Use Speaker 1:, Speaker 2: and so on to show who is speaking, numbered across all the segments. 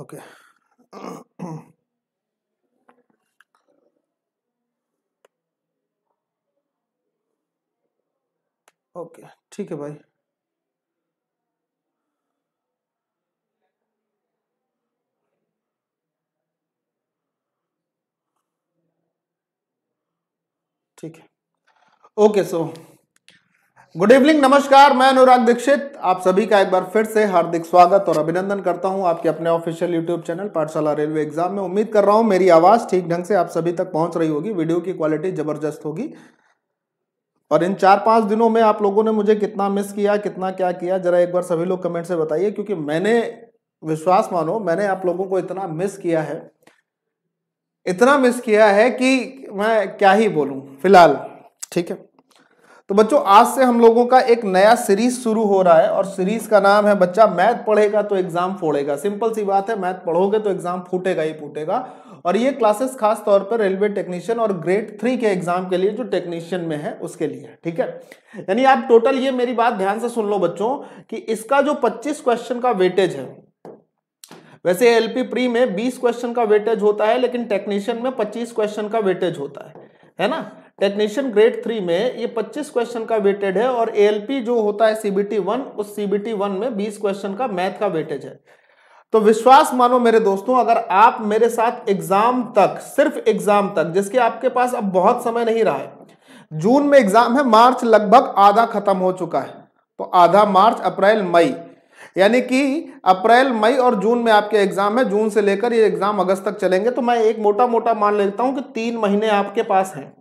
Speaker 1: Okay okay ठीक है भाई ठीक है ओके सो गुड इवनिंग नमस्कार मैं अनुराग दीक्षित आप सभी का एक बार फिर से हार्दिक स्वागत और अभिनंदन करता हूं आपके अपने official YouTube channel Pathshala railway exam में उम्मीद कर रहा हूं मेरी आवाज ठीक ढंग से आप सभी तक पहुंच रही होगी वीडियो की क्वालिटी जबरदस्त होगी और इन चार पांच दिनों में आप लोगों ने मुझे कितना मिस किया कितना क्या किया जरा एक बार सभी लोग कमेंट से बताइए क्योंकि मैंने विश्वास मानो मैंने आप लोगों को इतना मिस किया है इतना मिस किया है कि मैं क्या ही बोलूँ फिलहाल ठीक है तो बच्चों आज से हम लोगों का एक नया सीरीज शुरू हो रहा है और सीरीज का नाम है बच्चा मैथ पढ़ेगा तो एग्जाम फोड़ेगा सिंपल सी बात है मैथ पढ़ोगे तो एग्जाम फूटेगा ही फूटेगा और ये क्लासेस खास तौर पर रेलवे टेक्नीशियन और ग्रेड थ्री के एग्जाम के लिए जो टेक्नीशियन में है उसके लिए ठीक है यानी आप टोटल ये मेरी बात ध्यान से सुन लो बच्चों की इसका जो पच्चीस क्वेश्चन का वेटेज है वैसे एलपी प्री में बीस क्वेश्चन का वेटेज होता है लेकिन टेक्नीशियन में पच्चीस क्वेश्चन का वेटेज होता है है ना टेक्नीशियन ग्रेड थ्री में ये 25 क्वेश्चन का वेटेड है और एएलपी जो होता है सीबीटी वन उस सीबीटी वन में 20 क्वेश्चन का मैथ का वेटेज है तो विश्वास मानो मेरे दोस्तों अगर आप मेरे साथ एग्जाम तक सिर्फ एग्जाम तक जिसके आपके पास अब बहुत समय नहीं रहा है जून में एग्जाम है मार्च लगभग आधा खत्म हो चुका है तो आधा मार्च अप्रैल मई यानी कि अप्रैल मई और जून में आपके एग्जाम है जून से लेकर ये एग्जाम अगस्त तक चलेंगे तो मैं एक मोटा मोटा मान लेता हूं कि तीन महीने आपके पास हैं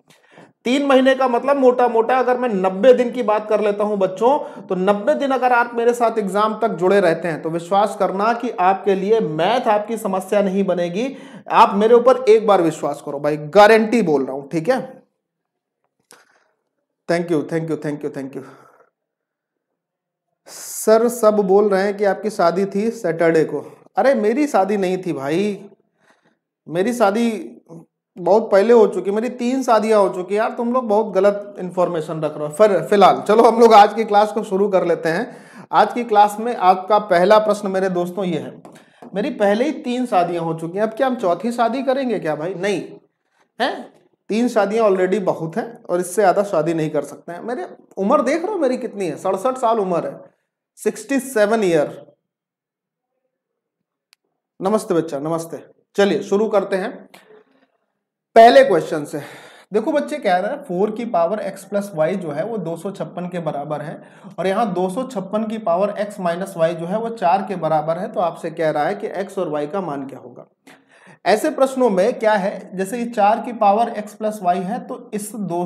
Speaker 1: तीन महीने का मतलब मोटा मोटा अगर मैं नब्बे दिन की बात कर लेता हूं बच्चों तो नब्बे दिन अगर आप मेरे साथ एग्जाम तक जुड़े रहते हैं तो विश्वास करना कि आपके लिए मैथ आपकी समस्या नहीं बनेगी आप मेरे ऊपर एक बार विश्वास करो भाई गारंटी बोल रहा हूं ठीक है thank you thank you thank you thank you sir सब बोल रहे हैं कि आपकी शादी थी सैटरडे को अरे मेरी शादी नहीं थी भाई मेरी शादी बहुत पहले हो चुकी मेरी तीन शादियां हो चुकी यार तुम लोग बहुत गलत इन्फॉर्मेशन रख रहे हो फिर फिलहाल चलो हम लोग आज की क्लास को शुरू कर लेते हैं आज की क्लास में आपका पहला प्रश्न मेरे दोस्तों ये है मेरी पहले ही तीन शादियाँ हो चुकी हैं अब क्या हम चौथी शादी करेंगे क्या भाई नहीं है तीन शादियां ऑलरेडी बहुत हैं और इससे ज़्यादा शादी नहीं कर सकते हैं मेरे उम्र देख रहे हो मेरी कितनी है सड़सठ साल उम्र है सिक्सटी सेवन ईयर नमस्ते बच्चा नमस्ते चलिए शुरू करते हैं पहले क्वेश्चन से देखो बच्चे कह रहा है फोर की पावर एक्स प्लस वाई जो है वो दो के बराबर है और यहाँ दो की पावर एक्स माइनस वाई जो है वो चार के बराबर है तो आपसे कह रहा है कि एक्स और वाई का मान क्या होगा ऐसे प्रश्नों में क्या है जैसे ये चार की पावर एक्स प्लस वाई है तो इस दो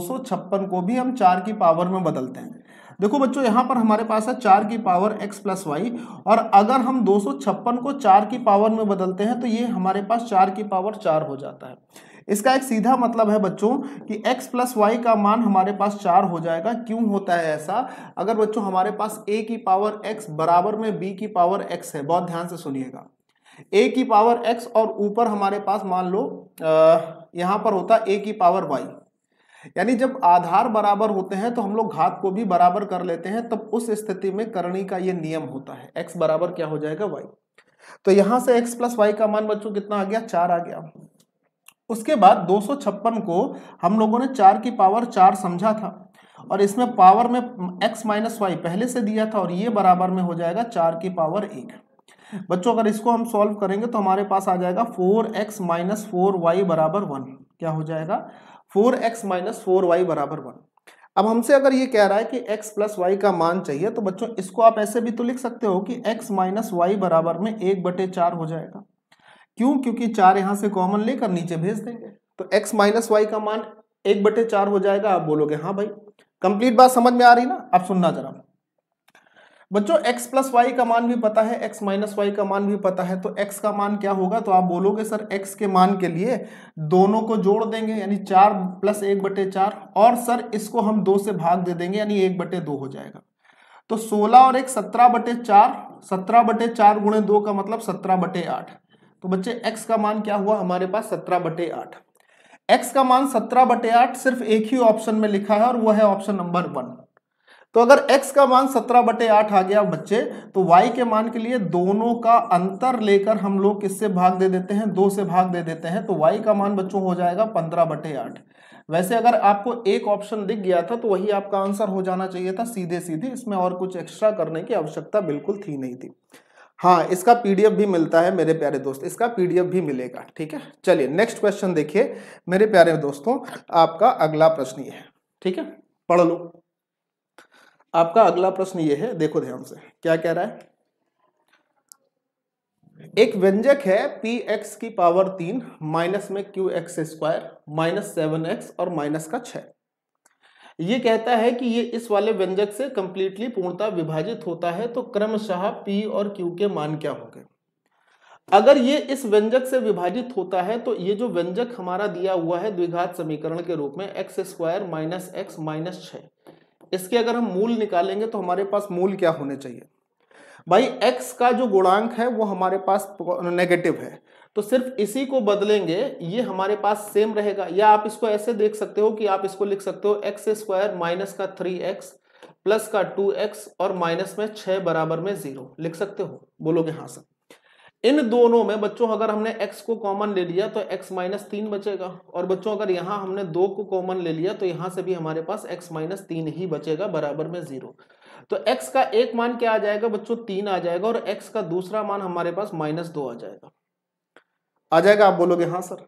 Speaker 1: को भी हम चार की पावर में बदलते हैं देखो बच्चों यहाँ पर हमारे पास है चार की पावर x प्लस वाई और अगर हम दो को चार की पावर में बदलते हैं तो ये हमारे पास चार की पावर चार हो जाता है इसका एक सीधा मतलब है बच्चों कि x प्लस वाई का मान हमारे पास चार हो जाएगा क्यों होता है ऐसा अगर बच्चों हमारे पास a की पावर x बराबर में b की पावर x है बहुत ध्यान से सुनिएगा a की पावर x और ऊपर हमारे पास मान लो यहाँ पर होता a की पावर y यानी जब आधार बराबर होते हैं तो हम लोग घात को भी बराबर कर लेते हैं तब उस स्थिति में करणी का ये नियम होता है एक्स बराबर क्या हो जाएगा वाई तो यहां से एक्स प्लस वाई का मान बच्चों कितना आ गया चार आ गया उसके बाद दो को हम लोगों ने चार की पावर चार समझा था और इसमें पावर में x माइनस वाई पहले से दिया था और ये बराबर में हो जाएगा चार की पावर एक बच्चों अगर इसको हम सॉल्व करेंगे तो हमारे पास आ जाएगा four X minus four Y बराबर वन क्या हो जाएगा four X minus four Y बराबर वन अब हमसे अगर ये कह रहा है कि x प्लस वाई का मान चाहिए तो बच्चों इसको आप ऐसे भी तो लिख सकते हो कि x माइनस वाई बराबर में एक बटे चार हो जाएगा क्यों क्योंकि चार यहां से कॉमन लेकर नीचे भेज देंगे तो एक्स माइनस वाई का मान एक बटे चार हो जाएगा आप बोलोगे हाँ भाई कंप्लीट बात समझ में आ रही ना आप सुनना जरा बच्चों x प्लस वाई का मान भी पता है x माइनस वाई का मान भी पता है तो x का मान क्या होगा तो आप बोलोगे सर x के मान के लिए दोनों को जोड़ देंगे यानी चार प्लस एक बटे चार और सर इसको हम दो से भाग दे देंगे यानी एक बटे दो हो जाएगा तो सोलह और एक सत्रह बटे चार सत्रह बटे चार गुणे दो का मतलब सत्रह बटे आठ तो बच्चे एक्स का मान क्या हुआ हमारे पास सत्रह बटे आठ एक्स का मान सत्रह बटे आठ सिर्फ एक ही ऑप्शन में लिखा है और वह है ऑप्शन नंबर वन तो अगर x का मान 17 बटे आठ आ गया बच्चे तो y के मान के लिए दोनों का अंतर लेकर हम लोग किससे भाग दे देते हैं दो से भाग दे देते हैं तो y का मान बच्चों हो जाएगा 15 बटे आठ वैसे अगर आपको एक ऑप्शन दिख गया था तो वही आपका आंसर हो जाना चाहिए था सीधे सीधे इसमें और कुछ एक्स्ट्रा करने की आवश्यकता बिल्कुल थी नहीं थी हाँ इसका पीडीएफ भी मिलता है मेरे प्यारे दोस्त इसका पीडीएफ भी मिलेगा ठीक है चलिए नेक्स्ट क्वेश्चन देखिए मेरे प्यारे दोस्तों आपका अगला प्रश्न ये है ठीक है पढ़ लो आपका अगला प्रश्न ये है देखो ध्यान से क्या कह रहा है एक व्यंजक है पी एक्स की पावर तीन माइनस में Q X square minus seven X और माइनस का छह ये कहता है कि ये इस वाले व्यंजक से कंप्लीटली पूर्णता विभाजित होता है तो क्रमशः पी और क्यू के मान क्या होंगे अगर ये इस व्यंजक से विभाजित होता है तो ये जो व्यंजक हमारा दिया हुआ है द्विघात समीकरण के रूप में X square minus X minus छ इसके अगर हम मूल निकालेंगे तो हमारे पास मूल क्या होने चाहिए भाई x का जो गुणांक है वो हमारे पास नेगेटिव है तो सिर्फ इसी को बदलेंगे ये हमारे पास सेम रहेगा या आप इसको ऐसे देख सकते हो कि आप इसको लिख सकते हो एक्स स्क्वायर माइनस का थ्री एक्स प्लस का टू एक्स और माइनस में छह बराबर में जीरो लिख सकते हो बोलोगे हाँ सर इन दोनों में बच्चों अगर हमने x को कॉमन ले लिया तो x माइनस तीन बचेगा और बच्चों अगर यहां हमने दो को कॉमन ले लिया तो यहां से भी हमारे पास x माइनस तीन ही बचेगा बराबर में जीरो तो x का एक मान क्या आ जाएगा बच्चों तीन आ जाएगा और x का दूसरा मान हमारे पास माइनस दो आ जाएगा आ जाएगा आप बोलोगे हाँ सर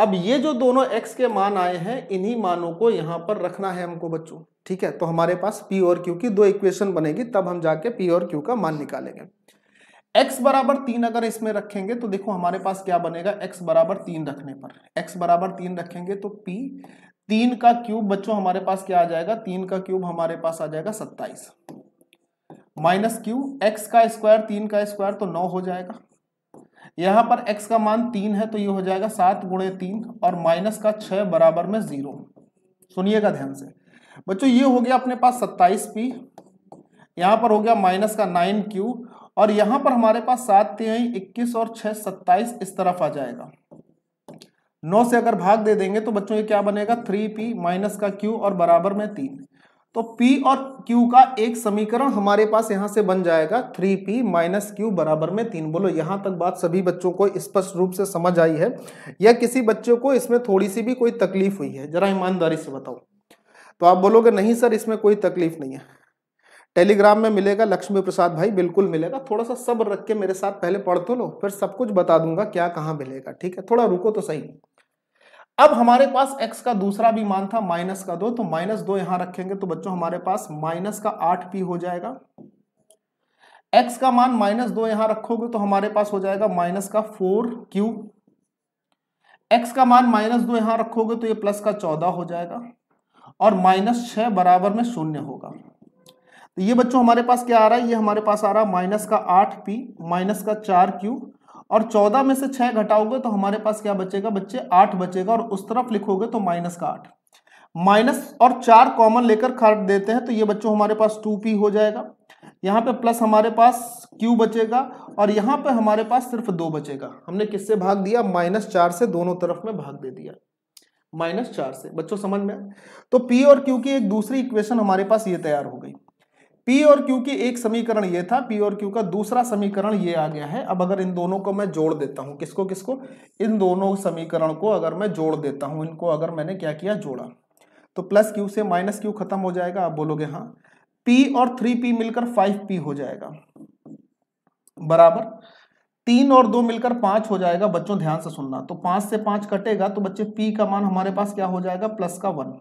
Speaker 1: अब ये जो दोनों एक्स के मान आए हैं इन्हीं मानों को यहाँ पर रखना है हमको बच्चों ठीक है तो हमारे पास पी और क्यू की दो इक्वेशन बनेगी तब हम जाके पी और क्यू का मान निकालेंगे x बराबर तीन अगर इसमें रखेंगे तो देखो हमारे पास क्या बनेगा x बराबर तीन रखने पर x बराबर तीन रखेंगे तो p तीन का क्यूब बच्चों हमारे पास क्या आ जाएगा तीन का क्यूब हमारे पास आ जाएगा सत्ताईस माइनस क्यू एक्स का स्क्वायर तीन का स्क्वायर तो नौ हो जाएगा यहाँ पर x का मान तीन है तो ये हो जाएगा सात गुणे तीन और माइनस का छः बराबर में जीरो सुनिएगा ध्यान से बच्चों ये हो गया अपने पास सत्ताईस पी यहाँ पर हो गया माइनस का नाइन क्यू और यहाँ पर हमारे पास सात तिहाई इक्कीस और छः सत्ताईस इस तरफ आ जाएगा नौ से अगर भाग दे देंगे तो बच्चों ये क्या बनेगा थ्री पी माइनस का क्यू और बराबर में तीन तो P और Q का एक समीकरण हमारे पास यहां से बन जाएगा थ्री पी माइनस क्यू बराबर में तीन बोलो यहां तक बात सभी बच्चों को स्पष्ट रूप से समझ आई है या किसी बच्चे को इसमें थोड़ी सी भी कोई तकलीफ हुई है जरा ईमानदारी से बताओ तो आप बोलोगे नहीं सर इसमें कोई तकलीफ नहीं है टेलीग्राम में मिलेगा लक्ष्मी प्रसाद भाई बिल्कुल मिलेगा थोड़ा सा सब रख के मेरे साथ पहले पढ़ तो लो फिर सब कुछ बता दूंगा क्या कहाँ मिलेगा ठीक है थोड़ा रुको तो सही अब हमारे पास x का दूसरा भी मान था माइनस का दो तो माइनस दो यहां रखेंगे तो बच्चों हमारे पास माइनस का आठ पी हो जाएगा x का मान माइनस दो यहां रखोगे तो हमारे पास हो जाएगा माइनस का फोर क्यू एक्स का मान माइनस दो यहां रखोगे तो ये प्लस का चौदह हो जाएगा और माइनस छह बराबर में शून्य होगा तो ये बच्चों हमारे पास क्या आ रहा है ये हमारे पास आ रहा है माइनस का आठ पी माइनस का चार क्यू और चौदह में से छह घटाओगे तो हमारे पास क्या बचेगा बच्चे आठ बचेगा और उस तरफ लिखोगे तो माइनस का आठ माइनस और चार कॉमन लेकर काट देते हैं तो ये बच्चों हमारे पास टू पी हो जाएगा यहाँ पे प्लस हमारे पास क्यू बचेगा और यहाँ पे हमारे पास सिर्फ दो बचेगा हमने किससे भाग दिया माइनस चार से दोनों तरफ में भाग दे दिया माइनस चार से बच्चों समझ में तो पी और क्यू की एक दूसरी इक्वेशन हमारे पास ये तैयार हो गई P और Q की एक समीकरण ये था पी और क्यू का दूसरा समीकरण ये आ गया है अब अगर इन दोनों को मैं जोड़ देता हूँ किसको किसको इन दोनों समीकरण को अगर मैं जोड़ देता हूँ इनको अगर मैंने क्या किया जोड़ा तो प्लस क्यू से माइनस क्यू खत्म हो जाएगा आप बोलोगे हाँ पी और थ्री पी मिलकर फाइव पी हो जाएगा बराबर तीन और दो मिलकर पांच हो जाएगा बच्चों ध्यान से सुनना तो पांच से पांच कटेगा तो बच्चे पी का मान हमारे पास क्या हो जाएगा प्लस का वन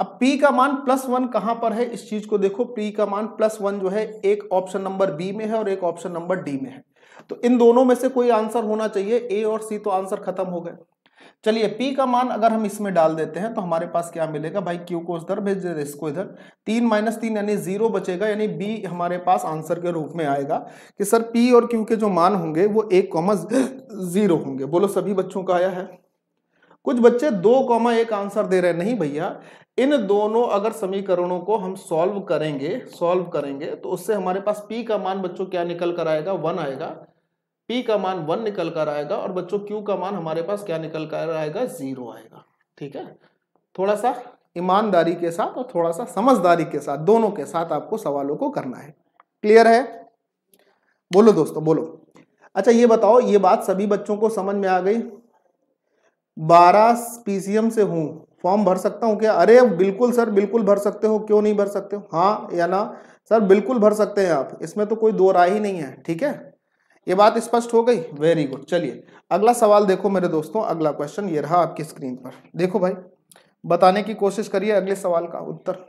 Speaker 1: अब P का मान प्लस वन कहां पर है इस चीज को देखो P का मान प्लस वन जो है एक ऑप्शन नंबर बी में है और एक ऑप्शन नंबर डी में है तो इन दोनों में से कोई आंसर होना चाहिए ए और सी तो आंसर खत्म हो गए चलिए P का मान अगर हम इसमें डाल देते हैं तो हमारे पास क्या मिलेगा भाई Q को इधर भेज दे इसको इधर तीन माइनस तीन यानी जीरो बचेगा यानी बी हमारे पास आंसर के रूप में आएगा कि सर पी और क्यू के जो मान होंगे वो एक कॉमा जीरो होंगे बोलो सभी बच्चों का आया है कुछ बच्चे दो कॉमा एक आंसर दे रहे हैं नहीं भैया इन दोनों अगर समीकरणों को हम सॉल्व करेंगे सॉल्व करेंगे तो उससे हमारे पास पी का मान बच्चों क्या निकल कर आएगा वन आएगा पी का मान वन निकल कर आएगा और बच्चों क्यू का मान हमारे पास क्या निकल कर आएगा जीरो आएगा ठीक है थोड़ा सा ईमानदारी के साथ और थोड़ा सा समझदारी के साथ दोनों के साथ आपको सवालों को करना है क्लियर है बोलो दोस्तों बोलो अच्छा ये बताओ ये बात सभी बच्चों को समझ में आ गई बारह पीसीएम से हूं फॉर्म भर सकता हूँ क्या अरे बिल्कुल सर बिल्कुल भर सकते हो क्यों नहीं भर सकते हो हाँ या ना सर बिल्कुल भर सकते हैं आप इसमें तो कोई दो राय ही नहीं है ठीक है ये बात स्पष्ट हो गई वेरी गुड चलिए अगला सवाल देखो मेरे दोस्तों अगला क्वेश्चन ये रहा आपकी स्क्रीन पर देखो भाई बताने की कोशिश करिए अगले सवाल का उत्तर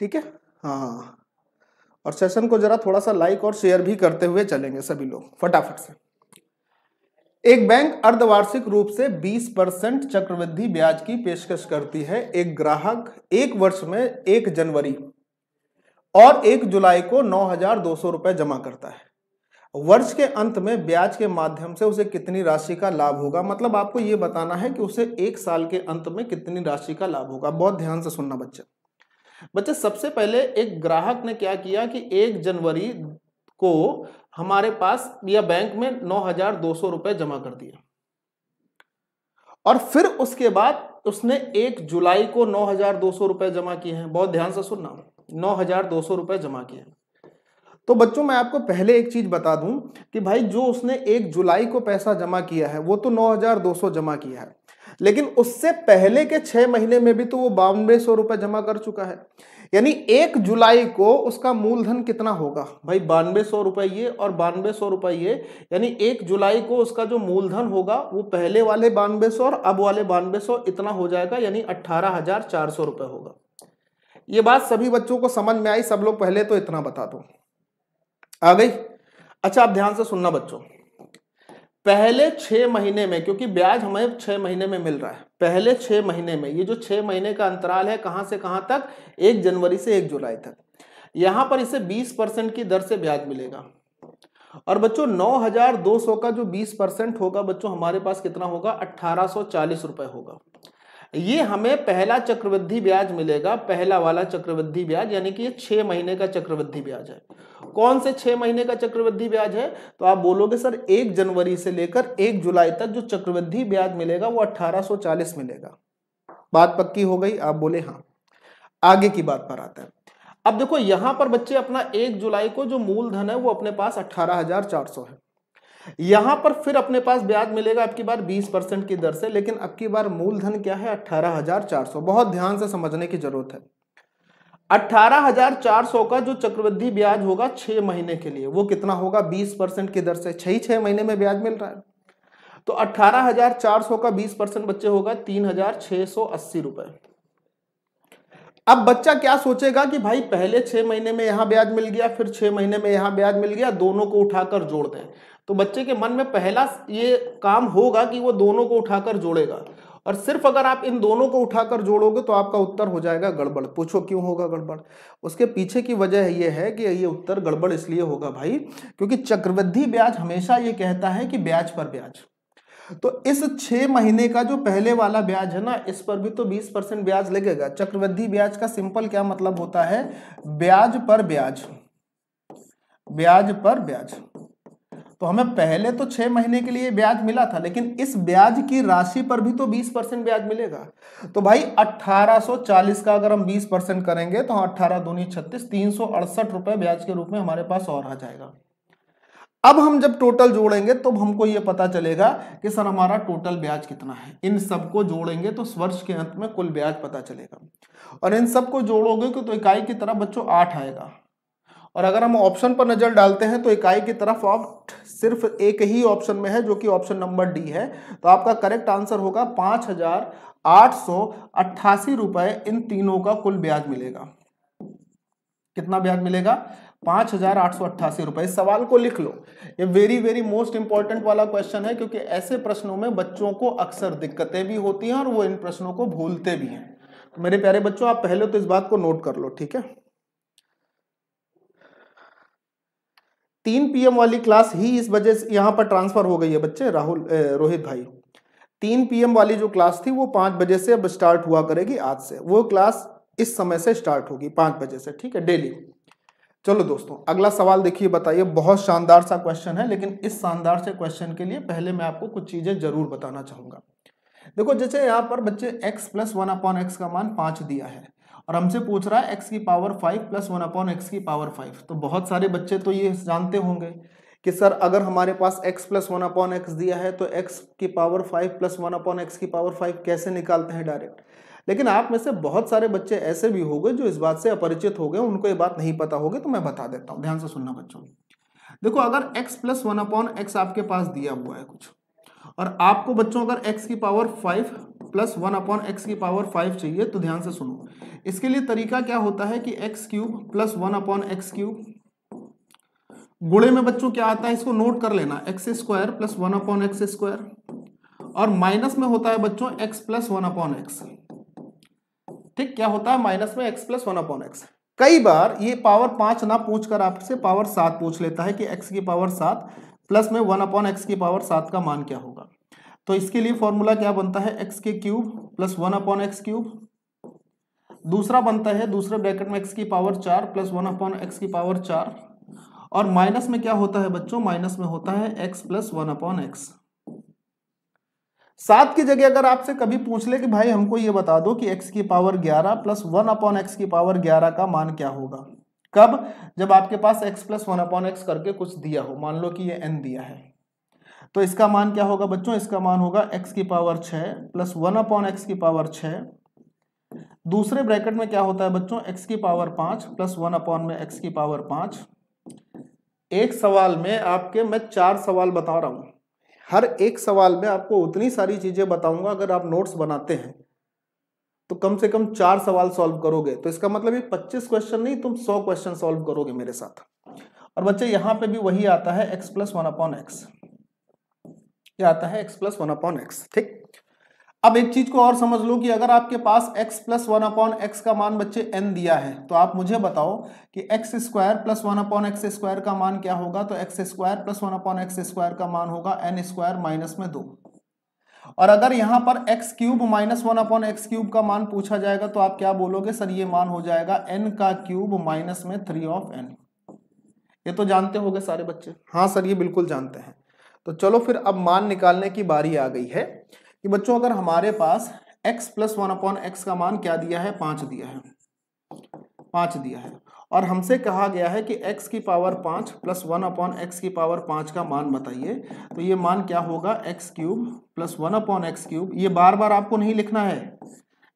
Speaker 1: ठीक है हाँ और सेशन को जरा थोड़ा सा लाइक और शेयर भी करते हुए चलेंगे सभी लोग फटाफट से एक बैंक अर्धवार्षिक रूप से 20 परसेंट चक्रवृद्धि ब्याज की पेशकश करती है एक ग्राहक एक वर्ष में एक जनवरी और एक जुलाई को नौ हजार दो सौ रुपए जमा करता है वर्ष के अंत में ब्याज के माध्यम से उसे कितनी राशि का लाभ होगा मतलब आपको यह बताना है कि उसे एक साल के अंत में कितनी राशि का लाभ होगा बहुत ध्यान से सुनना बच्चे बच्चे सबसे पहले एक ग्राहक ने क्या किया कि एक जनवरी को हमारे पास या बैंक में नौ हजार दो सौ रुपए जमा कर दिया और फिर उसके बाद उसने एक जुलाई को नौ हजार दो सौ रुपए जमा किए हैं बहुत ध्यान से सुनना नौ हजार दो सौ रुपए जमा किए हैं तो बच्चों मैं आपको पहले एक चीज बता दूं कि भाई जो उसने एक जुलाई को पैसा जमा किया है वो तो नौ हजार दो सौ जमा किया है लेकिन उससे पहले के छह महीने में भी तो वो बानवे सौ रुपए जमा कर चुका है यानी एक जुलाई को उसका मूलधन कितना होगा भाई बानवे सौ रुपये और बानवे सौ रुपये यानी एक जुलाई को उसका जो मूलधन होगा वो पहले वाले बानवे सौ और अब वाले बानवे सौ इतना हो जाएगा यानी अट्ठारह हजार चार सौ रुपये होगा ये बात सभी बच्चों को समझ में आई सब लोग पहले तो इतना बता दो आ गई अच्छा आप ध्यान से सुनना बच्चों पहले छः महीने में क्योंकि ब्याज हमें छः महीने में मिल रहा है पहले छः महीने में ये जो छः महीने का अंतराल है कहाँ से कहाँ तक एक जनवरी से एक जुलाई तक यहाँ पर इसे बीस परसेंट की दर से ब्याज मिलेगा और बच्चों 9,200 का जो 20 परसेंट होगा बच्चों हमारे पास कितना होगा अट्ठारह रुपए होगा ये हमें पहला चक्रवृद्धि ब्याज मिलेगा पहला वाला चक्रवृद्धि ब्याज यानी कि ये छः महीने का चक्रवृद्धि ब्याज है कौन से छह महीने का चक्रवृद्धि ब्याज है तो आप बोलोगे सर एक जनवरी से लेकर एक जुलाई तक जो चक्रवृद्धि ब्याज मिलेगा वो 1840 मिलेगा बात पक्की हो गई आप बोले हाँ आगे की बात पर आते हैं अब देखो यहां पर बच्चे अपना एक जुलाई को जो मूलधन है वो अपने पास अट्ठारह है यहां पर फिर अपने पास ब्याज मिलेगा आपकी बार 20 परसेंट की दर से लेकिन अब की बार मूलधन क्या है 18,400 बहुत ध्यान से समझने की जरूरत है 18,400 का जो चक्रवृद्धि ब्याज होगा छह महीने के लिए वो कितना होगा 20 परसेंट की दर से छह छह महीने में ब्याज मिल रहा है तो 18,400 का 20 परसेंट बच्चे होगा तीन हजार रुपए अब बच्चा क्या सोचेगा कि भाई पहले छह महीने में यहां ब्याज मिल गया फिर छह महीने में यहां ब्याज मिल गया दोनों को उठाकर जोड़ दें तो बच्चे के मन में पहला ये काम होगा कि वो दोनों को उठाकर जोड़ेगा और सिर्फ अगर आप इन दोनों को उठाकर जोड़ोगे तो आपका उत्तर हो जाएगा गड़बड़ पूछो क्यों होगा गड़बड़ उसके पीछे की वजह यह है कि ये उत्तर गड़बड़ इसलिए होगा भाई क्योंकि चक्रवृद्धि ब्याज हमेशा ये कहता है कि ब्याज पर ब्याज तो इस छह महीने का जो पहले वाला ब्याज है ना इस पर भी तो 20 परसेंट ब्याज लगेगा चक्रवृद्धि ब्याज का सिंपल क्या मतलब होता है ब्याज पर ब्याज ब्याज पर ब्याज तो हमें पहले तो छह महीने के लिए ब्याज मिला था लेकिन इस ब्याज की राशि पर भी तो 20 परसेंट ब्याज मिलेगा तो भाई 1840 का अगर हम 20 परसेंट करेंगे तो अठारह अट्ठारह दूनी छत्तीस तीन रुपए ब्याज के रूप में हमारे पास और आ जाएगा अब हम जब टोटल जोड़ेंगे तो हमको ये पता चलेगा कि सर हमारा टोटल ब्याज कितना है इन सबको जोड़ेंगे तो वर्ष के अंत में कुल ब्याज पता चलेगा और इन सबको जोड़ोगे तो इकाई की तरफ बच्चों आठ आएगा और अगर हम ऑप्शन पर नज़र डालते हैं तो इकाई की तरफ आप सिर्फ एक ही ऑप्शन में है जो कि ऑप्शन नंबर डी है तो आपका करेक्ट आंसर होगा पांच हजार आठ सौ अट्ठासी रुपए इन तीनों का कुल ब्याज मिलेगा कितना ब्याज मिलेगा पांच हजार आठ सौ अट्ठासी रुपए इस सवाल को लिख लो ये वेरी वेरी मोस्ट इंपॉर्टेंट वाला क्वेश्चन है क्योंकि ऐसे प्रश्नों में बच्चों को अक्सर दिक्कतें भी होती हैं और वो इन प्रश्नों को भूलते भी हैं तो मेरे प्यारे बच्चों आप पहले तो इस बात को नोट कर लो ठीक है तीन पी वाली क्लास ही इस वजह से यहाँ पर ट्रांसफर हो गई है बच्चे राहुल रोहित भाई तीन पीएम वाली जो क्लास थी वो पाँच बजे से अब स्टार्ट हुआ करेगी आज से वो क्लास इस समय से स्टार्ट होगी पाँच बजे से ठीक है डेली चलो दोस्तों अगला सवाल देखिए बताइए बहुत शानदार सा क्वेश्चन है लेकिन इस शानदार से क्वेश्चन के लिए पहले मैं आपको कुछ चीज़ें जरूर बताना चाहूँगा देखो जैसे यहाँ पर बच्चे x plus one upon x का मान पाँच दिया है और हमसे पूछ रहा है एक्स की power five plus one upon X की पावर फाइव तो बहुत सारे बच्चे तो ये जानते होंगे कि सर अगर हमारे पास x plus one upon X दिया है तो x की power five plus one upon X की पावर फाइव कैसे निकालते हैं डायरेक्ट लेकिन आप में से बहुत सारे बच्चे ऐसे भी हो जो इस बात से अपरिचित हो गए उनको ये बात नहीं पता होगी तो मैं बता देता हूँ ध्यान से सुनना बच्चों देखो अगर X plus one upon X आपके पास दिया हुआ है कुछ और आपको बच्चों अगर x की power five plus one upon X की पावर फाइव चाहिए तो ध्यान से सुनो इसके लिए तरीका क्या होता है कि x cube plus one upon x cube गुड़े में बच्चों क्या आता है इसको नोट कर लेना X square plus one upon x square और माइनस में होता है बच्चों X plus one upon X ठीक क्या होता है माइनस में X plus one upon X कई बार ये पावर पांच ना पूछकर आपसे पावर सात पूछ लेता है कि एक्स की पावर सात प्लस में वन अपॉन एक्स की पावर सात का मान क्या होगा तो इसके लिए फॉर्मूला क्या बनता है एक्स के cube plus one upon x cube दूसरा बनता है दूसरे ब्रैकेट में एक्स की पावर चार प्लस वन अपॉन एक्स की पावर चार और माइनस में क्या होता है बच्चों माइनस में होता है X plus one upon X सात की जगह अगर आपसे कभी पूछ ले कि भाई हमको ये बता दो कि x की power 11 plus one upon X की पावर 11 का मान क्या होगा कब जब आपके पास x plus one upon X करके कुछ दिया हो मान लो कि ये n दिया है तो इसका मान क्या होगा बच्चों इसका मान होगा एक्स की पावर छ प्लस वन अपॉन एक्स की पावर छ दूसरे ब्रैकेट में क्या होता है बच्चों x की पावर पांच प्लस वन अपॉन में x की पावर पांच एक सवाल में आपके मैं चार सवाल बता रहा हूं हर एक सवाल में आपको उतनी सारी चीज़ें बताऊंगा अगर आप नोट्स बनाते हैं तो कम से कम चार सवाल सॉल्व करोगे तो इसका मतलब ये पच्चीस क्वेश्चन नहीं तुम सौ क्वेश्चन सॉल्व करोगे मेरे साथ और बच्चे यहां पे भी वही आता है X plus one upon X ये आता है X plus one upon X ठीक अब एक चीज को और समझ लो कि अगर आपके पास x plus one upon x का मान बच्चे n दिया है तो आप मुझे बताओ कि x square plus one upon x square का मान क्या होगा तो X square plus one upon x square का मान होगा एन स्क्वायर माइनस में दो और अगर यहां पर X cube minus one upon x cube का मान पूछा जाएगा तो आप क्या बोलोगे सर ये मान हो जाएगा एन का क्यूब माइनस में थ्री ऑफ एन ये तो जानते होंगे सारे बच्चे हाँ सर ये बिल्कुल जानते हैं तो चलो फिर अब मान निकालने की बारी आ गई है कि बच्चों अगर हमारे पास x plus one upon x का मान क्या दिया है पांच दिया है पांच दिया है और हमसे कहा गया है कि x की पावर पांच प्लस वन अपॉन एक्स की पावर पांच का मान बताइए तो ये मान क्या होगा x cube plus one upon x cube ये बार बार आपको नहीं लिखना है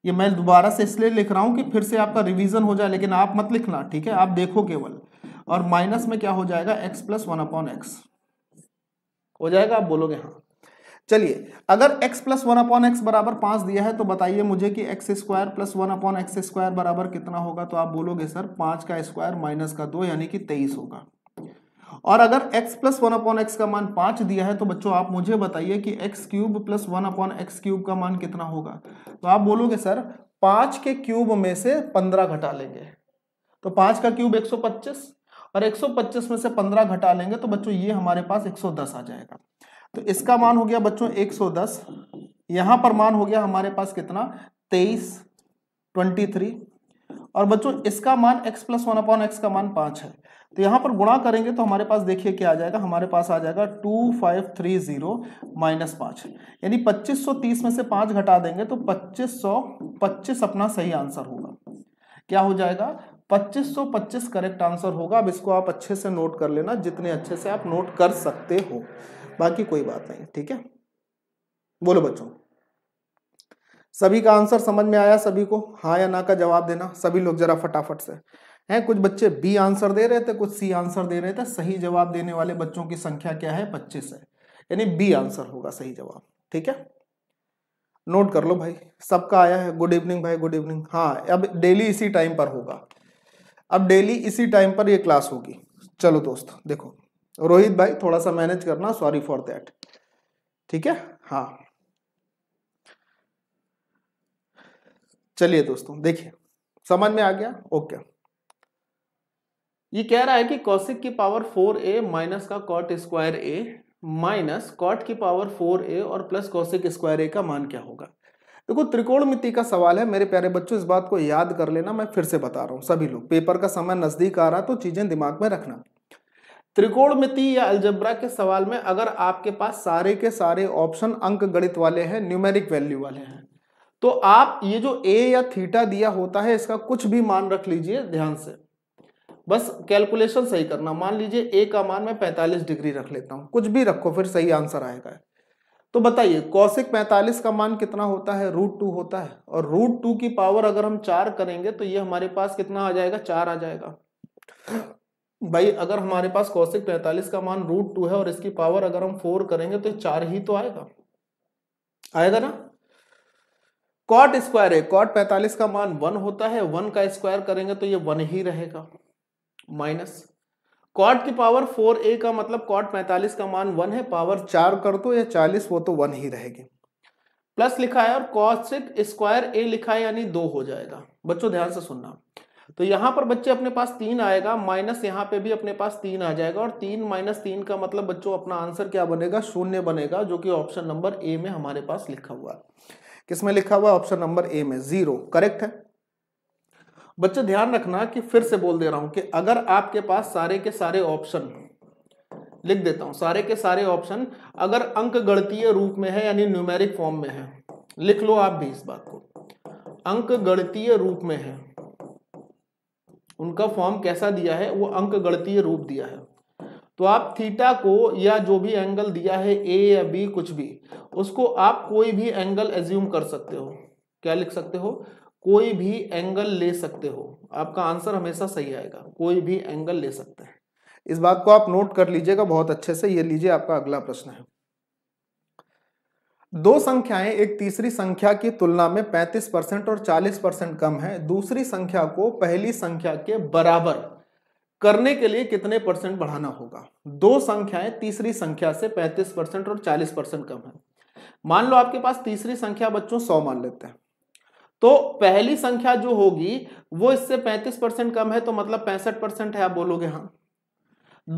Speaker 1: ये मैं दोबारा से इसलिए लिख रहा हूं कि फिर से आपका रिविजन हो जाए लेकिन आप मत लिखना ठीक है आप देखो केवल और माइनस में क्या हो जाएगा x plus one upon x हो जाएगा आप बोलोगे हाँ चलिए अगर x plus one upon x बराबर पाँच दिया है तो बताइए मुझे कि x square plus one upon x square बराबर कितना होगा तो आप बोलोगे सर पाँच का स्क्वायर माइनस का दो यानी कि तेईस होगा और अगर x plus one upon x का मान पाँच दिया है तो बच्चों आप मुझे बताइए कि x cube plus one upon x cube का मान कितना होगा तो आप बोलोगे सर पाँच के क्यूब में से पंद्रह घटा लेंगे तो पाँच का क्यूब एक सौ पच्चीस और 125 में से 15 घटा लेंगे तो बच्चों ये हमारे पास 110 आ जाएगा तो इसका मान हो गया बच्चों 110 सौ यहां पर मान हो गया हमारे पास कितना 23 23 और बच्चों इसका मान x plus one upon x का मान पाँच है तो यहां पर गुणा करेंगे तो हमारे पास देखिए क्या आ जाएगा हमारे पास आ जाएगा two five three zero minus पाँच यानी पच्चीस सौ तीस में से पाँच घटा देंगे तो पच्चीस सौ पच्चीस अपना सही आंसर होगा क्या हो जाएगा 2525 करेक्ट आंसर होगा अब इसको आप अच्छे से नोट कर लेना जितने अच्छे से आप नोट कर सकते हो बाकी कोई बात नहीं ठीक है बोलो बच्चों सभी का आंसर समझ में आया सभी को हाँ या ना का जवाब देना सभी लोग जरा फटाफट से हैं कुछ बच्चे बी आंसर दे रहे थे कुछ सी आंसर दे रहे थे सही जवाब देने वाले बच्चों की संख्या क्या है पच्चीस है यानी बी आंसर होगा सही जवाब ठीक है नोट कर लो भाई सबका आया है गुड इवनिंग भाई गुड इवनिंग हाँ अब डेली इसी टाइम पर होगा अब डेली इसी टाइम पर ये क्लास होगी चलो दोस्त देखो रोहित भाई थोड़ा सा मैनेज करना सॉरी फॉर दैट ठीक है हाँ चलिए दोस्तों देखिए समझ में आ गया ओके ये कह रहा है कि कौशिक की पावर फोर ए माइनस का cot square A minus cot की पावर फोर ए और प्लस कौशिक स्क्वायर ए का मान क्या होगा देखो त्रिकोणमिति का सवाल है मेरे प्यारे बच्चों इस बात को याद कर लेना मैं फिर से बता रहा हूँ सभी लोग पेपर का समय नजदीक आ रहा तो चीजें दिमाग में रखना त्रिकोणमिति या अल्जब्रा के सवाल में अगर आपके पास सारे के सारे ऑप्शन अंक गणित वाले हैं न्यूमेरिक वैल्यू वाले हैं तो आप ये जो ए या थीटा दिया होता है इसका कुछ भी मान रख लीजिए ध्यान से बस कैलकुलेशन सही करना मान लीजिए ए का मान मैं 45 डिग्री रख लेता हूँ कुछ भी रखो फिर सही आंसर आएगा तो बताइए कौशिक पैंतालीस का मान कितना होता है रूट टू होता है और रूट टू की पावर अगर हम चार करेंगे तो ये हमारे पास कितना आ जाएगा चार आ जाएगा भाई अगर हमारे पास कौशिक पैंतालीस का मान रूट टू है और इसकी पावर अगर हम फोर करेंगे तो चार ही तो आएगा आएगा ना कॉट स्क्वायर है कॉट पैंतालीस का मान वन होता है वन का स्क्वायर करेंगे तो ये वन ही रहेगा माइनस कॉट की पावर फोर ए का मतलब कॉट पैंतालीस का मान वन है पावर चार कर दो या चालीस वो तो वन ही रहेगी प्लस लिखा है और कॉसिक स्क्वायर ए लिखा है यानी दो हो जाएगा बच्चों ध्यान से सुनना तो यहाँ पर बच्चे अपने पास तीन आएगा माइनस यहाँ पे भी अपने पास तीन आ जाएगा और तीन माइनस तीन का मतलब बच्चों अपना आंसर क्या बनेगा शून्य बनेगा जो कि ऑप्शन नंबर ए में हमारे पास लिखा हुआ है किसमें लिखा हुआ ऑप्शन नंबर ए में जीरो करेक्ट है बच्चे ध्यान रखना कि फिर से बोल दे रहा हूं कि अगर आपके पास सारे के सारे ऑप्शन लिख देता हूं सारे के सारे ऑप्शन अगर अंक गणतीय रूप में है यानी न्यूमेरिक फॉर्म में है लिख लो आप भी इस बात को अंक गणतीय रूप में है उनका फॉर्म कैसा दिया है वो अंक गणतीय रूप दिया है तो आप थीटा को या जो भी एंगल दिया है ए या बी कुछ भी उसको आप कोई भी एंगल एज्यूम कर सकते हो क्या लिख सकते हो कोई भी एंगल ले सकते हो आपका आंसर हमेशा सही आएगा कोई भी एंगल ले सकते हैं इस बात को आप नोट कर लीजिएगा बहुत अच्छे से ये लीजिए आपका अगला प्रश्न है दो संख्याएं एक तीसरी संख्या की तुलना में 35 परसेंट और 40 परसेंट कम है दूसरी संख्या को पहली संख्या के बराबर करने के लिए कितने परसेंट बढ़ाना होगा दो संख्याएं तीसरी संख्या से 35 परसेंट और 40 परसेंट कम है मान लो आपके पास तीसरी संख्या बच्चों 100 मान लेते हैं तो पहली संख्या जो होगी वो इससे 35 परसेंट कम है तो मतलब पैंसठ परसेंट है आप बोलोगे हाँ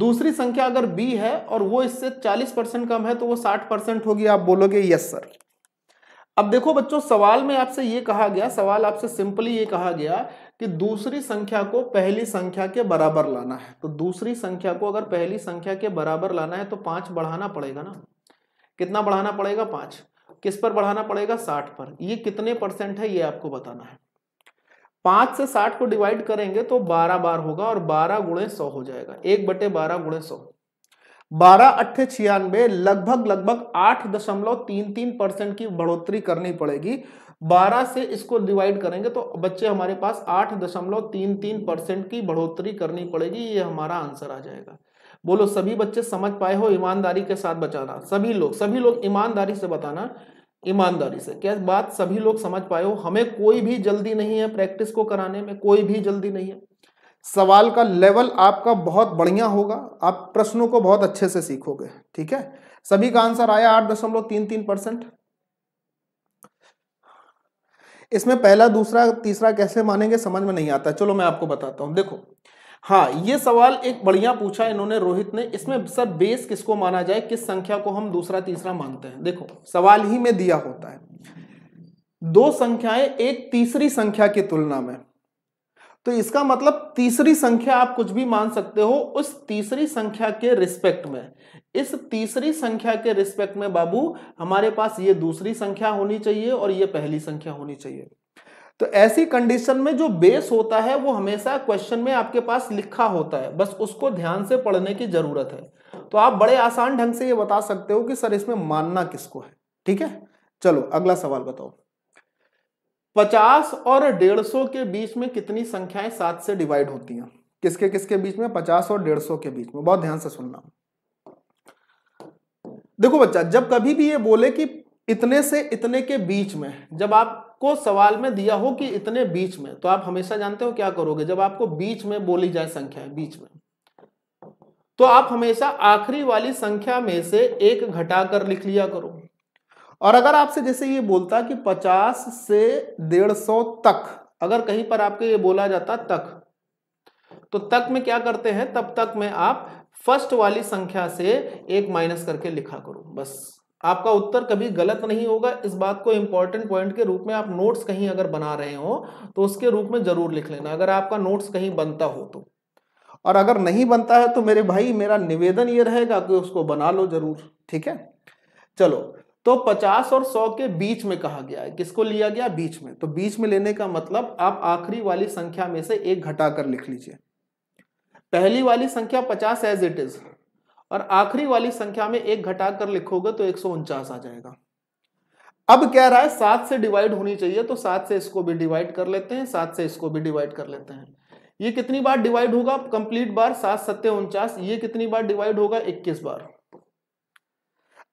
Speaker 1: दूसरी संख्या अगर बी है और वो इससे 40 परसेंट कम है तो वो 60 परसेंट होगी आप बोलोगे यस सर अब देखो बच्चों सवाल में आपसे ये कहा गया सवाल आपसे सिंपली ये कहा गया कि दूसरी संख्या को पहली संख्या के बराबर लाना है तो दूसरी संख्या को अगर पहली संख्या के बराबर लाना है तो पांच बढ़ाना पड़ेगा ना कितना बढ़ाना पड़ेगा पांच किस पर बढ़ाना पड़ेगा साठ पर ये कितने परसेंट है ये आपको बताना है पांच से साठ को डिवाइड करेंगे तो बारह बार होगा और बारह गुणे सौ हो जाएगा एक बटे बारह गुणे सौ बारह अट्ठे छियानवे लगभग लगभग आठ दशमलव तीन तीन परसेंट की बढ़ोतरी करनी पड़ेगी बारह से इसको डिवाइड करेंगे तो बच्चे हमारे पास आठ दशमलव तीन तीन परसेंट की बढ़ोतरी करनी पड़ेगी ये हमारा आंसर आ जाएगा बोलो सभी बच्चे समझ पाए हो ईमानदारी के साथ बचाना सभी लोग सभी लोग ईमानदारी से बताना ईमानदारी से क्या बात सभी लोग समझ पाए हो हमें कोई भी जल्दी नहीं है प्रैक्टिस को कराने में कोई भी जल्दी नहीं है सवाल का लेवल आपका बहुत बढ़िया होगा आप प्रश्नों को बहुत अच्छे से सीखोगे ठीक है सभी का आंसर आया आठ दशमलव तीन तीन परसेंट इसमें पहला दूसरा तीसरा कैसे मानेंगे समझ में नहीं आता चलो मैं आपको बताता हूं देखो हाँ ये सवाल एक बढ़िया पूछा इन्होंने रोहित ने इसमें सर बेस किसको माना जाए किस संख्या को हम दूसरा तीसरा मानते हैं देखो सवाल ही में दिया होता है दो संख्याएं एक तीसरी संख्या की तुलना में तो इसका मतलब तीसरी संख्या आप कुछ भी मान सकते हो उस तीसरी संख्या के रिस्पेक्ट में इस तीसरी संख्या के रिस्पेक्ट में बाबू हमारे पास ये दूसरी संख्या होनी चाहिए और ये पहली संख्या होनी चाहिए तो ऐसी कंडीशन में जो बेस होता है वो हमेशा क्वेश्चन में आपके पास लिखा होता है बस उसको ध्यान से पढ़ने की जरूरत है तो आप बड़े आसान ढंग से ये बता सकते हो कि सर इसमें मानना किसको है ठीक है चलो अगला सवाल बताओ पचास और डेढ़ सौ के बीच में कितनी संख्याएं सात से डिवाइड होती हैं किसके किसके बीच में पचास और डेढ़ सौ के बीच में बहुत ध्यान से सुनना देखो बच्चा जब कभी भी ये बोले कि इतने से इतने के बीच में जब आप को सवाल में दिया हो कि इतने बीच में तो आप हमेशा जानते हो क्या करोगे जब आपको बीच में बोली जाए संख्या बीच में तो आप हमेशा आखिरी वाली संख्या में से एक घटाकर लिख लिया करो और अगर आपसे जैसे ये बोलता कि 50 से 150 तक अगर कहीं पर आपके ये बोला जाता तक तो तक में क्या करते हैं तब तक में आप फर्स्ट वाली संख्या से एक माइनस करके लिखा करो बस आपका उत्तर कभी गलत नहीं होगा इस बात को इंपॉर्टेंट पॉइंट के रूप में आप नोट्स कहीं अगर बना रहे हो तो उसके रूप में जरूर लिख लेना अगर आपका नोट्स कहीं बनता हो तो और अगर नहीं बनता है तो मेरे भाई मेरा निवेदन ये रहेगा कि उसको बना लो जरूर ठीक है चलो तो 50 और 100 के बीच में कहा गया है किसको लिया गया बीच में तो बीच में लेने का मतलब आप आखिरी वाली संख्या में से एक घटाकर लिख लीजिए पहली वाली संख्या 50 एज इट इज और आखिरी वाली संख्या में एक घटा कर लिखोगे तो एक आ जाएगा अब क्या रहा है सात से डिवाइड होनी चाहिए तो सात से इसको भी डिवाइड कर लेते हैं सात से इसको भी डिवाइड कर लेते हैं ये कितनी बार डिवाइड होगा कंप्लीट बार सात सत्य उनचास ये कितनी बार डिवाइड होगा इक्कीस बार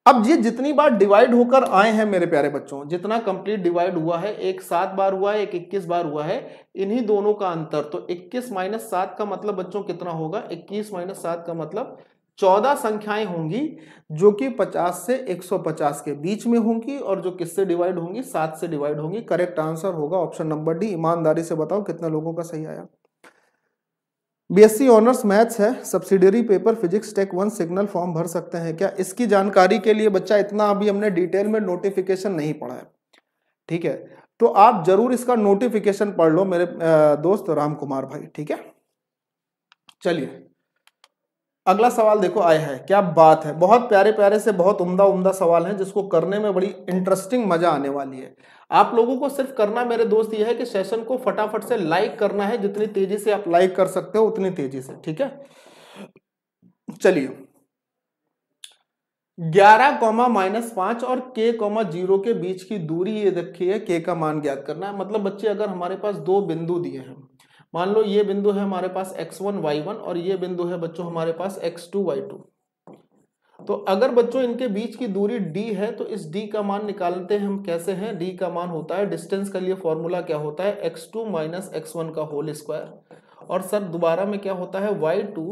Speaker 1: अब ये जितनी बार डिवाइड होकर आए हैं मेरे प्यारे बच्चों जितना कंप्लीट डिवाइड हुआ है एक सात बार हुआ है एक इक्कीस बार हुआ है इन्हीं दोनों का अंतर तो इक्कीस माइनस सात का मतलब बच्चों कितना होगा इक्कीस माइनस सात का मतलब चौदह संख्याएं होंगी जो कि 50 से 150 के बीच में होंगी और जो किससे डिवाइड होंगी सात से डिवाइड होंगी करेक्ट आंसर होगा ऑप्शन नंबर डी ईमानदारी से बताओ कितने लोगों का सही आया बीएससी ऑनर्स मैथ्स है subsidiary paper physics tech one signal form भर सकते हैं क्या इसकी जानकारी के लिए बच्चा इतना अभी हमने डिटेल में नोटिफिकेशन नहीं पढ़ा है ठीक है तो आप जरूर इसका नोटिफिकेशन पढ़ लो मेरे दोस्त राम कुमार भाई ठीक है चलिए अगला सवाल देखो आया है क्या बात है बहुत प्यारे प्यारे से बहुत उम्दा उम्दा सवाल है जिसको करने में बड़ी इंटरेस्टिंग मजा आने वाली है आप लोगों को सिर्फ करना मेरे दोस्त यह है कि सेशन को फटाफट से लाइक करना है जितनी तेजी से आप लाइक कर सकते हो उतनी तेजी से ठीक है चलिए ग्यारह कॉमा माइनस पांच और के कॉमा जीरो के बीच की दूरी ये रखी है के का मान ज्ञात करना है मतलब बच्चे अगर हमारे पास दो बिंदु दिए हैं मान लो ये बिंदु है हमारे पास एक्स वन वाई वन और ये बिंदु है बच्चों हमारे पास एक्स टू वाई टू तो अगर बच्चों इनके बीच की दूरी d है तो इस d का मान निकालते हैं हम कैसे हैं d का मान होता है डिस्टेंस का लिए फॉर्मूला क्या होता है x two minus x one का होल स्क्वायर और सर दोबारा में क्या होता है वाई टू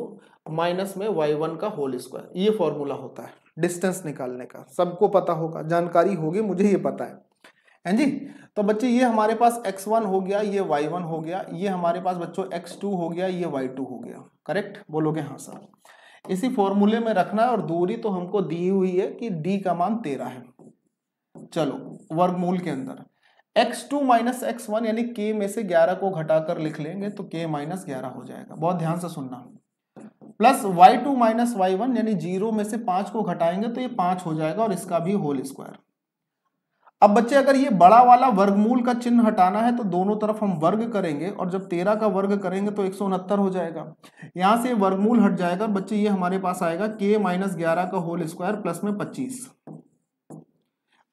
Speaker 1: माइनस में वाई वन का होल स्क्वायर ये फॉर्मूला होता है डिस्टेंस निकालने का सबको पता होगा जानकारी होगी मुझे ये पता है हैं जी तो बच्चे ये हमारे पास x1 हो गया ये y1 हो गया ये हमारे पास बच्चों x2 हो गया ये y2 हो गया करेक्ट बोलोगे हाँ सर इसी फॉर्मूले में रखना है और दूरी तो हमको दी हुई है कि d का मान तेरह है चलो वर्गमूल के अंदर x2 टू माइनस एक्स यानी k में से 11 को घटाकर लिख लेंगे तो k माइनस ग्यारह हो जाएगा बहुत ध्यान से सुनना plus y two minus y यानी जीरो में से पांच को घटाएंगे तो ये पांच हो जाएगा और इसका भी होल स्क्वायर अब बच्चे अगर ये बड़ा वाला वर्गमूल का चिन्ह हटाना है तो दोनों तरफ हम वर्ग करेंगे और जब तेरह का वर्ग करेंगे तो एक हो जाएगा यहाँ से वर्गमूल हट जाएगा बच्चे ये हमारे पास आएगा के माइनस ग्यारह का होल स्क्वायर प्लस में पच्चीस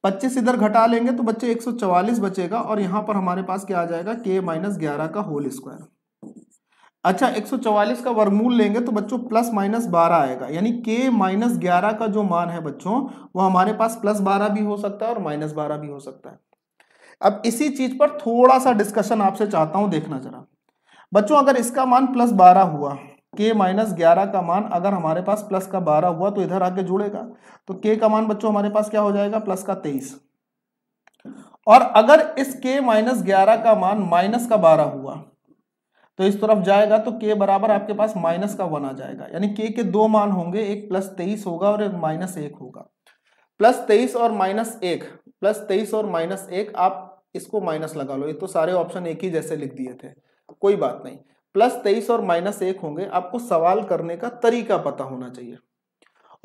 Speaker 1: पच्चीस इधर घटा लेंगे तो बच्चे चवालीस बचेगा और यहाँ पर हमारे पास क्या आ जाएगा के माइनस ग्यारह का होल स्क्वायर अच्छा 144 का वर्गमूल लेंगे तो बच्चों प्लस माइनस बारह आएगा यानी के माइनस ग्यारह का जो मान है बच्चों वो हमारे पास प्लस बारह भी हो सकता है और माइनस बारह भी हो सकता है अब इसी चीज पर थोड़ा सा डिस्कशन आपसे चाहता हूं देखना जरा बच्चों अगर इसका मान प्लस बारह हुआ के माइनस ग्यारह का मान अगर हमारे पास प्लस का बारह हुआ तो इधर आके जुड़ेगा तो के का मान बच्चों हमारे पास क्या हो जाएगा प्लस का तेईस और अगर इस के माइनस ग्यारह का मान माइनस का बारह हुआ तो इस तरफ जाएगा तो के बराबर आपके पास माइनस का वन आ जाएगा यानी के के दो मान होंगे एक प्लस तेईस होगा और एक माइनस एक होगा प्लस तेईस और माइनस एक प्लस तेईस और माइनस एक आप इसको माइनस लगा लो ये तो सारे ऑप्शन एक ही जैसे लिख दिए थे कोई बात नहीं प्लस तेईस और माइनस एक होंगे आपको सवाल करने का तरीका पता होना चाहिए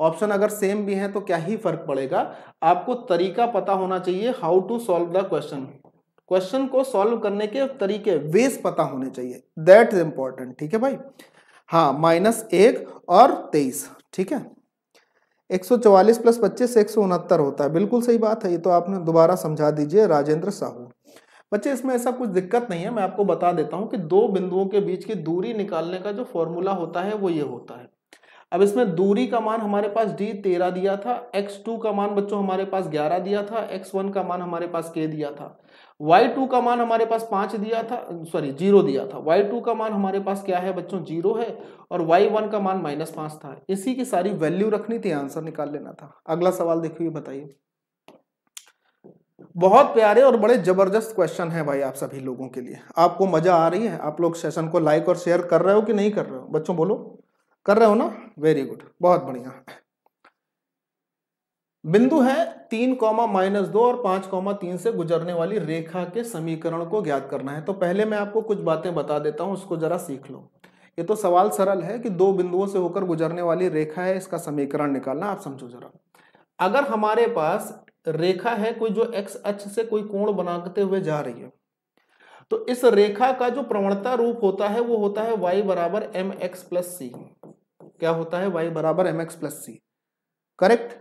Speaker 1: ऑप्शन अगर सेम भी है तो क्या ही फर्क पड़ेगा आपको तरीका पता होना चाहिए how to solve the question question को सॉल्व करने के तरीके वेस पता होने चाहिए दैट इज इंपॉर्टेंट ठीक है भाई हाँ माइनस एक और तेईस ठीक है 144 प्लस पच्चीस एक होता है बिल्कुल सही बात है ये तो आपने दोबारा समझा दीजिए राजेंद्र साहू बच्चे इसमें ऐसा कुछ दिक्कत नहीं है मैं आपको बता देता हूँ कि दो बिंदुओं के बीच की दूरी निकालने का जो फॉर्मूला होता है वो ये होता है अब इसमें दूरी का मान हमारे पास डी तेरह दिया था एक्स टू का मान बच्चों हमारे पास ग्यारह दिया था एक्स वन का मान हमारे पास के दिया था वाई टू का मान हमारे पास पांच दिया था सॉरी जीरो दिया था वाई टू का मान हमारे पास क्या है बच्चों जीरो है और वाई वन का मान माइनस पांच था इसी की सारी वैल्यू रखनी थी आंसर निकाल लेना था अगला सवाल देखिए बताइए बहुत प्यारे और बड़े जबरदस्त क्वेश्चन है भाई आप सभी लोगों के लिए आपको मजा आ रही है आप लोग सेशन को लाइक और शेयर कर रहे हो कि नहीं कर रहे हो बच्चों बोलो कर रहे हो ना वेरी गुड बहुत बढ़िया बिंदु है तीन कॉमा माइनस दो और पांच कॉमा तीन से गुजरने वाली रेखा के समीकरण को ज्ञात करना है तो पहले मैं आपको कुछ बातें बता देता हूं उसको जरा सीख लो ये तो सवाल सरल है कि दो बिंदुओं से होकर गुजरने वाली रेखा है इसका समीकरण निकालना आप समझो जरा अगर हमारे पास रेखा है कोई जो एक्स अक्ष से कोई कोण बनाते हुए जा रही है तो इस रेखा का जो प्रवणता रूप होता है वो होता है वाई बराबर एम एक्स प्लस सी क्या होता है वाई बराबर m x plus c correct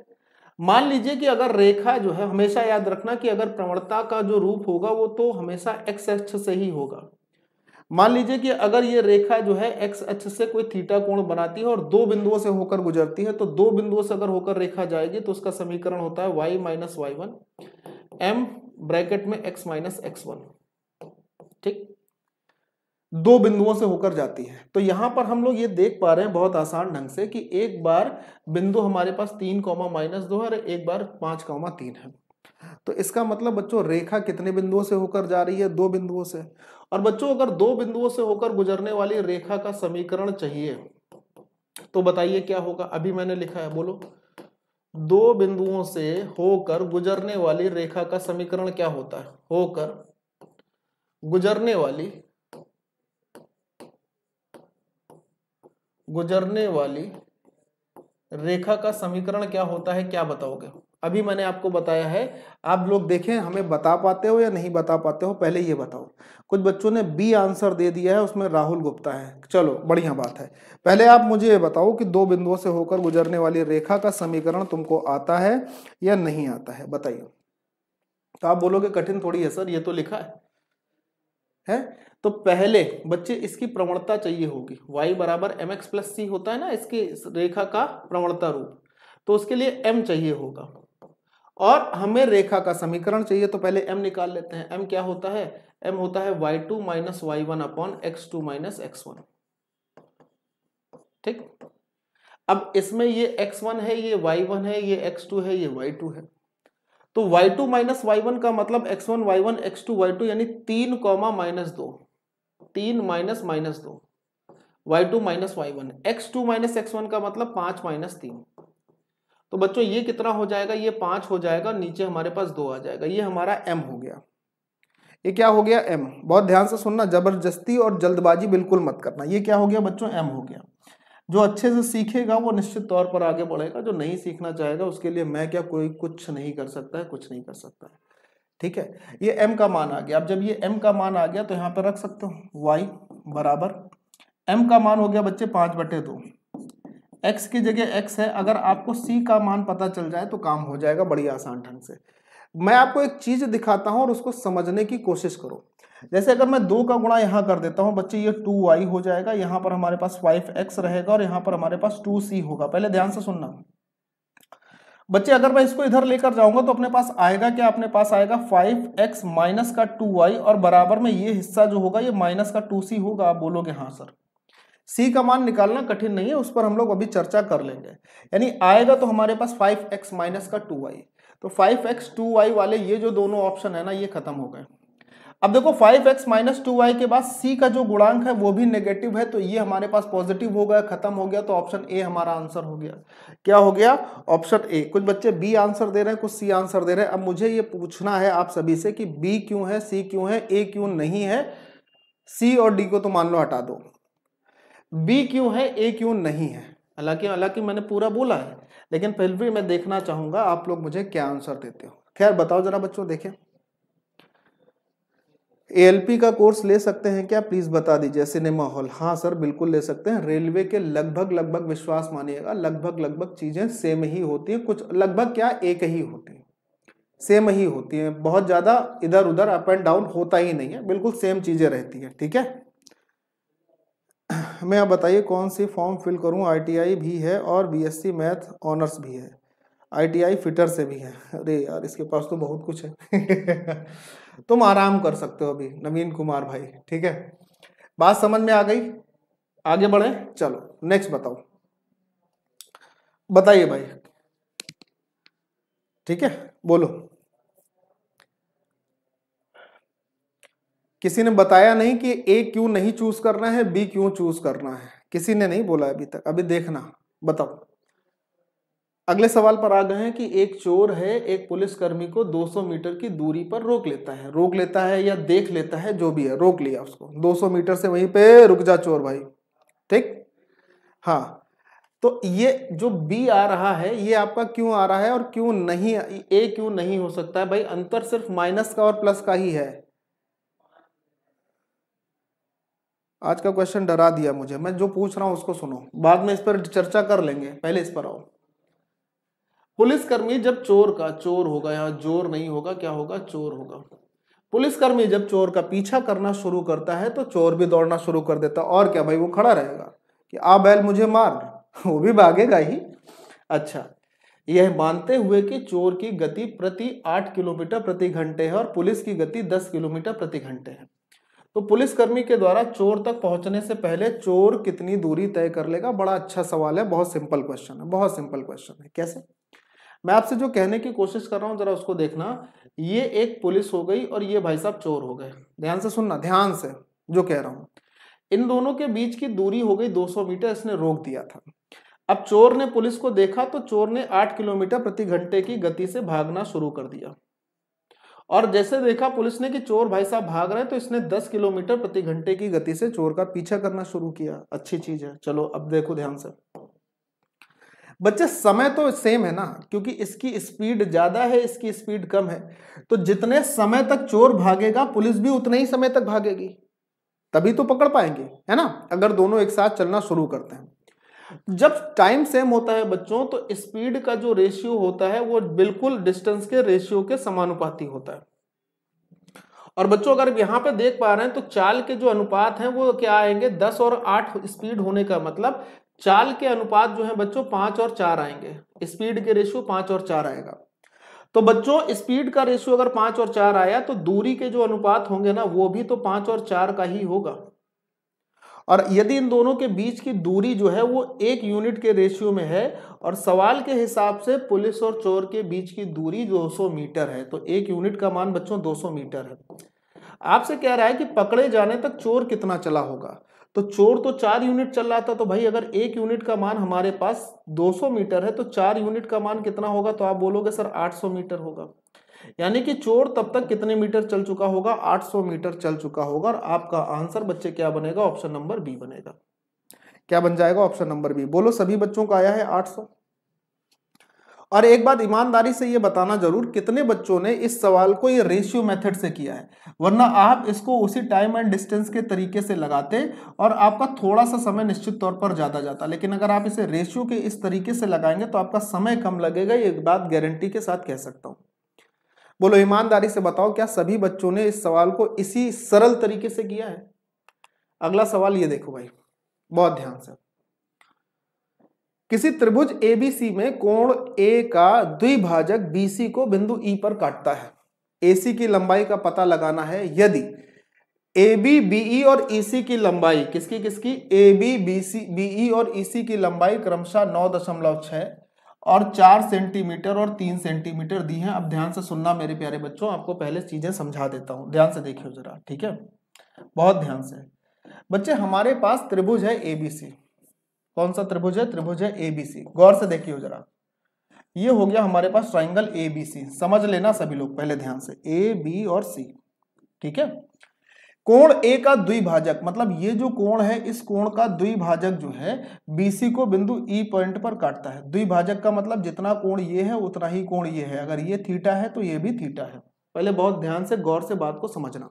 Speaker 1: मान लीजिए कि अगर रेखा जो है हमेशा याद रखना कि अगर प्रवणता का जो रूप होगा वो तो हमेशा एक्स अक्ष से ही होगा मान लीजिए कि अगर ये रेखा जो है एक्स अक्ष से कोई थीटा कोण बनाती है और दो बिंदुओं से होकर गुजरती है तो दो बिंदुओं से अगर होकर रेखा जाएगी तो उसका समीकरण होता है y minus y one m bracket में एक्स माइनस एक्स वन ठीक दो बिंदुओं से होकर जाती है तो यहाँ पर हम लोग ये देख पा रहे हैं बहुत आसान ढंग से कि एक बार बिंदु हमारे पास तीन कौमा माइनस दो है और एक बार पाँच कौमा तीन है तो इसका मतलब बच्चों रेखा कितने बिंदुओं से होकर जा रही है दो बिंदुओं से और बच्चों अगर दो बिंदुओं से होकर गुजरने वाली रेखा का समीकरण चाहिए तो बताइए क्या होगा अभी मैंने लिखा है बोलो दो बिंदुओं से होकर गुजरने वाली रेखा का समीकरण क्या होता है होकर गुजरने वाली गुजरने वाली रेखा का समीकरण क्या होता है क्या बताओगे अभी मैंने आपको बताया है आप लोग देखें हमें बता पाते हो या नहीं बता पाते हो पहले ये बताओ कुछ बच्चों ने बी आंसर दे दिया है उसमें राहुल गुप्ता है चलो बढ़िया बात है पहले आप मुझे ये बताओ कि दो बिंदुओं से होकर गुजरने वाली रेखा का समीकरण तुमको आता है या नहीं आता है बताइए तो आप बोलोगे कठिन थोड़ी है सर ये तो लिखा है है तो पहले बच्चे इसकी प्रवणता चाहिए होगी y बराबर एम एक्स प्लस सी होता है ना इसकी रेखा का प्रवणता रूप तो उसके लिए m चाहिए होगा और हमें रेखा का समीकरण चाहिए तो पहले m निकाल लेते हैं m क्या होता है m होता है y2 two minus y one upon x two minus x one ठीक अब इसमें ये x1 है ये y1 है ये x2 है ये y2 है तो y2 टू माइनस वाई का मतलब x1 y1 x2 y2 यानी तीन कॉमा माइनस दो तीन माइनस माइनस दो y two minus y one x two minus x one का मतलब पांच माइनस तीन तो बच्चों ये कितना हो जाएगा ये पांच हो जाएगा नीचे हमारे पास दो आ जाएगा ये हमारा एम हो गया ये क्या हो गया एम बहुत ध्यान से सुनना जबरदस्ती और जल्दबाजी बिल्कुल मत करना ये क्या हो गया बच्चों एम हो गया जो अच्छे से सीखेगा वो निश्चित तौर पर आगे बढ़ेगा जो नहीं सीखना चाहेगा उसके लिए मैं क्या कोई कुछ नहीं कर सकता है कुछ नहीं कर सकता है ठीक है ये m का मान आ गया अब जब ये m का मान आ गया तो यहाँ पर रख सकते हो y बराबर m का मान हो गया बच्चे पाँच बटे दो एक्स की जगह x है अगर आपको c का मान पता चल जाए तो काम हो जाएगा बड़ी आसान ढंग से मैं आपको एक चीज़ दिखाता हूँ और उसको समझने की कोशिश करो जैसे अगर मैं दो का गुणा यहाँ कर देता हूँ बच्चे ये टू हो जाएगा यहाँ पर हमारे पास फाइव रहेगा और यहाँ पर हमारे पास टू होगा पहले ध्यान से सुनना बच्चे अगर मैं इसको इधर लेकर जाऊंगा तो अपने पास आएगा क्या अपने पास आएगा फाइव एक्स माइनस का टू वाई और बराबर में ये हिस्सा जो होगा ये माइनस का टू सी होगा आप बोलोगे हाँ सर सी का मान निकालना कठिन नहीं है उस पर हम लोग अभी चर्चा कर लेंगे यानी आएगा तो हमारे पास फाइव एक्स माइनस का टू वाई तो फाइव एक्स टू वाई वाले ये जो दोनों ऑप्शन है ना ये खत्म हो गए अब देखो five x minus two y के बाद सी का जो गुणांक है वो भी नेगेटिव है तो ये हमारे पास पॉजिटिव हो गया खत्म हो गया तो ऑप्शन ए हमारा आंसर हो गया क्या हो गया ऑप्शन ए कुछ बच्चे बी आंसर दे रहे हैं कुछ सी आंसर दे रहे हैं अब मुझे ये पूछना है आप सभी से कि बी क्यों है सी क्यों है ए क्यों नहीं है सी और डी को तो मान लो हटा दो बी क्यों है ए क्यों नहीं है हालांकि हालांकि मैंने पूरा बोला है लेकिन फिर भी मैं देखना चाहूंगा आप लोग मुझे क्या आंसर देते हो खैर बताओ जरा बच्चों देखें एएलपी का कोर्स ले सकते हैं क्या प्लीज़ बता दीजिए सिनेमा हॉल हाँ सर बिल्कुल ले सकते हैं रेलवे के लगभग लगभग विश्वास मानिएगा लगभग लगभग चीज़ें सेम ही होती हैं कुछ लगभग क्या एक ही होती हैं सेम ही होती हैं बहुत ज़्यादा इधर उधर अप एंड डाउन होता ही नहीं है बिल्कुल सेम चीज़ें रहती हैं ठीक है मैं आप बताइए कौन सी फॉर्म फिल करूँ आई भी है और बीएससी मैथ ऑनर्स भी है आई फिटर से भी है अरे यार इसके पास तो बहुत कुछ है तुम आराम कर सकते हो अभी नवीन कुमार भाई ठीक है बात समझ में आ गई आगे बढ़े चलो नेक्स्ट बताओ बताइए भाई ठीक है बोलो किसी ने बताया नहीं कि ए क्यों नहीं चूज करना है बी क्यों चूज करना है किसी ने नहीं बोला अभी तक अभी देखना बताओ अगले सवाल पर आ गए हैं कि एक चोर है एक पुलिसकर्मी को 200 मीटर की दूरी पर रोक लेता है रोक लेता है या देख लेता है जो भी है रोक लिया उसको 200 मीटर से वहीं पे रुक जा चोर भाई ठीक हाँ तो ये जो बी आ रहा है ये आपका क्यों आ रहा है और क्यों नहीं ए क्यों नहीं हो सकता है भाई अंतर सिर्फ माइनस का और प्लस का ही है आज का क्वेश्चन डरा दिया मुझे मैं जो पूछ रहा हूँ उसको सुनो बाद में इस पर चर्चा कर लेंगे पहले इस पर आओ पुलिसकर्मी जब चोर का चोर होगा यहाँ जोर नहीं होगा क्या होगा चोर होगा पुलिसकर्मी जब चोर का पीछा करना शुरू करता है तो चोर भी दौड़ना शुरू कर देता और क्या भाई वो खड़ा रहेगा कि आ बैल मुझे मार वो भी भागेगा ही अच्छा यह मानते हुए कि चोर की गति प्रति आठ किलोमीटर प्रति घंटे है और पुलिस की गति दस किलोमीटर प्रति घंटे है तो पुलिसकर्मी के द्वारा चोर तक पहुंचने से पहले चोर कितनी दूरी तय कर लेगा बड़ा अच्छा सवाल है बहुत सिंपल क्वेश्चन है बहुत सिंपल क्वेश्चन है कैसे मैं आपसे जो कहने की कोशिश कर रहा हूँ जरा उसको देखना ये एक पुलिस हो गई और ये भाई साहब चोर हो गए ध्यान से सुनना ध्यान से जो कह रहा हूँ इन दोनों के बीच की दूरी हो गई 200 मीटर इसने रोक दिया था अब चोर ने पुलिस को देखा तो चोर ने 8 किलोमीटर प्रति घंटे की गति से भागना शुरू कर दिया और जैसे देखा पुलिस ने कि चोर भाई साहब भाग रहे तो इसने 10 किलोमीटर प्रति घंटे की गति से चोर का पीछा करना शुरू किया अच्छी चीज है चलो अब देखो ध्यान से बच्चे समय तो सेम है ना क्योंकि इसकी स्पीड ज़्यादा है इसकी स्पीड कम है तो जितने समय तक चोर भागेगा पुलिस भी उतने ही समय तक भागेगी तभी तो पकड़ पाएंगे है ना अगर दोनों एक साथ चलना शुरू करते हैं जब टाइम सेम होता है बच्चों तो स्पीड का जो रेशियो होता है वो बिल्कुल डिस्टेंस के रेशियो के समानुपाती होता है और बच्चों अगर यहां पे देख पा रहे हैं तो चाल के जो अनुपात हैं वो क्या आएंगे दस और आठ स्पीड होने का मतलब चाल के अनुपात जो है बच्चों पांच और चार आएंगे स्पीड के रेशियो पांच और चार आएगा तो बच्चों स्पीड का रेशियो अगर पांच और चार आया तो दूरी के जो अनुपात होंगे ना वो भी तो पांच और चार का ही होगा और यदि इन दोनों के बीच की दूरी जो है वो एक यूनिट के रेशियो में है और सवाल के हिसाब से पुलिस और चोर के बीच की दूरी 200 मीटर है तो एक यूनिट का मान बच्चों 200 मीटर है आपसे कह रहा है कि पकड़े जाने तक चोर कितना चला होगा तो चोर तो चार यूनिट चल रहा था तो भाई अगर एक यूनिट का मान हमारे पास 200 मीटर है तो चार यूनिट का मान कितना होगा तो आप बोलोगे सर 800 मीटर होगा यानी कि चोर तब तक कितने मीटर चल चुका होगा 800 मीटर चल चुका होगा और आपका आंसर बच्चे क्या बनेगा ऑप्शन नंबर बी बनेगा क्या बन जाएगा ऑप्शन नंबर बी बोलो सभी बच्चों का आया है आठ और एक बात ईमानदारी से ये बताना जरूर कितने बच्चों ने इस सवाल को ये रेशियो मेथड से किया है वरना आप इसको उसी टाइम एंड डिस्टेंस के तरीके से लगाते और आपका थोड़ा सा समय निश्चित तौर पर ज़्यादा जाता लेकिन अगर आप इसे रेशियो के इस तरीके से लगाएंगे तो आपका समय कम लगेगा ये बात गारंटी के साथ कह सकता हूँ बोलो ईमानदारी से बताओ क्या सभी बच्चों ने इस सवाल को इसी सरल तरीके से किया है अगला सवाल ये देखो भाई बहुत ध्यान से किसी त्रिभुज एबीसी में कोण ए का द्विभाजक बीसी को बिंदु ई e पर काटता है एसी की लंबाई का पता लगाना है यदि ए बी बीई और ईसी e की लंबाई किसकी किसकी ए बी बीसी बीई और ईसी e की लंबाई क्रमशः नौ दशमलव छः और चार सेंटीमीटर और तीन सेंटीमीटर दी है अब ध्यान से सुनना मेरे प्यारे बच्चों आपको पहले चीजें समझा देता हूं ध्यान से देखियो जरा ठीक है बहुत ध्यान से बच्चे हमारे पास त्रिभुज है एबीसी कौन सा त्रिभुज है त्रिभुज है एबीसी गौर से देखिए जरा ये हो गया हमारे पास ट्राइंगल ए बी सी समझ लेना सभी लोग पहले ध्यान से ए बी और सी ठीक है कोण ए का द्विभाजक मतलब ये जो कोण है इस कोण का द्विभाजक जो है बीसी को बिंदु ई e पॉइंट पर काटता है द्विभाजक का मतलब जितना कोण ये है उतना ही कोण ये है अगर ये थीटा है तो ये भी थीटा है पहले बहुत ध्यान से गौर से बात को समझना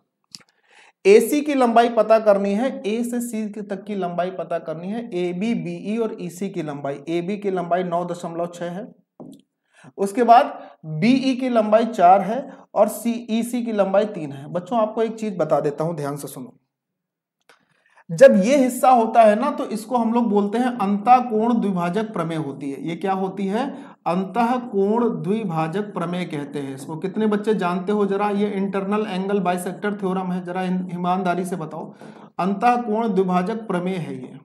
Speaker 1: ए सी की लंबाई पता करनी है ए से सी तक की लंबाई पता करनी है ए बी बी ई और ई e सी की लंबाई ए बी की लंबाई नौ दशमलव छह है उसके बाद बी ई e की लंबाई चार है और सी ई सी की लंबाई तीन है बच्चों आपको एक चीज बता देता हूं ध्यान से सुनो जब ये हिस्सा होता है ना तो इसको हम लोग बोलते हैं अंताकोण द्विभाजक प्रमेय होती है ये क्या होती है अंत कोण द्विभाजक प्रमेय कहते हैं इसको कितने बच्चे जानते हो जरा ये इंटरनल एंगल बाइसेक्टर थ्योरम है जरा ईमानदारी से बताओ अंत कोण द्विभाजक प्रमेय है ये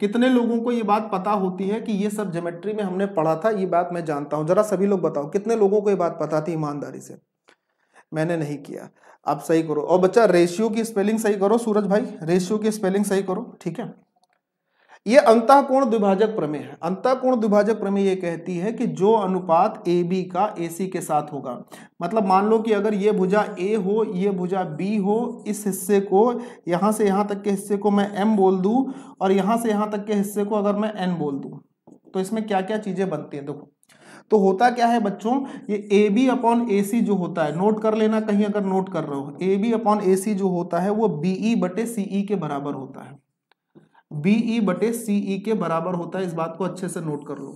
Speaker 1: कितने लोगों को ये बात पता होती है कि ये सब जोमेट्री में हमने पढ़ा था ये बात मैं जानता हूँ जरा सभी लोग बताओ कितने लोगों को ये बात पता थी ईमानदारी से मैंने नहीं किया आप सही करो और बच्चा रेशियो की स्पेलिंग सही करो सूरज भाई रेशियो की स्पेलिंग सही करो ठीक है ये अंतःकोण द्विभाजक प्रमेय है अंतःकोण द्विभाजक प्रमेय ये कहती है कि जो अनुपात ए बी का ए सी के साथ होगा मतलब मान लो कि अगर ये भुजा ए हो ये भुजा बी हो इस हिस्से को यहाँ से यहाँ तक के हिस्से को मैं एम बोल दूँ और यहाँ से यहाँ तक के हिस्से को अगर मैं एन बोल दूँ तो इसमें क्या क्या चीज़ें बनती हैं देखो तो होता क्या है बच्चों ये ए बी अपॉन ए सी जो होता है नोट कर लेना कहीं अगर नोट कर रहे हो ए बी अपॉन ए सी जो होता है वो बी ई बटे सी ई के बराबर होता है बीई बटे सीई के बराबर होता है इस बात को अच्छे से नोट कर लो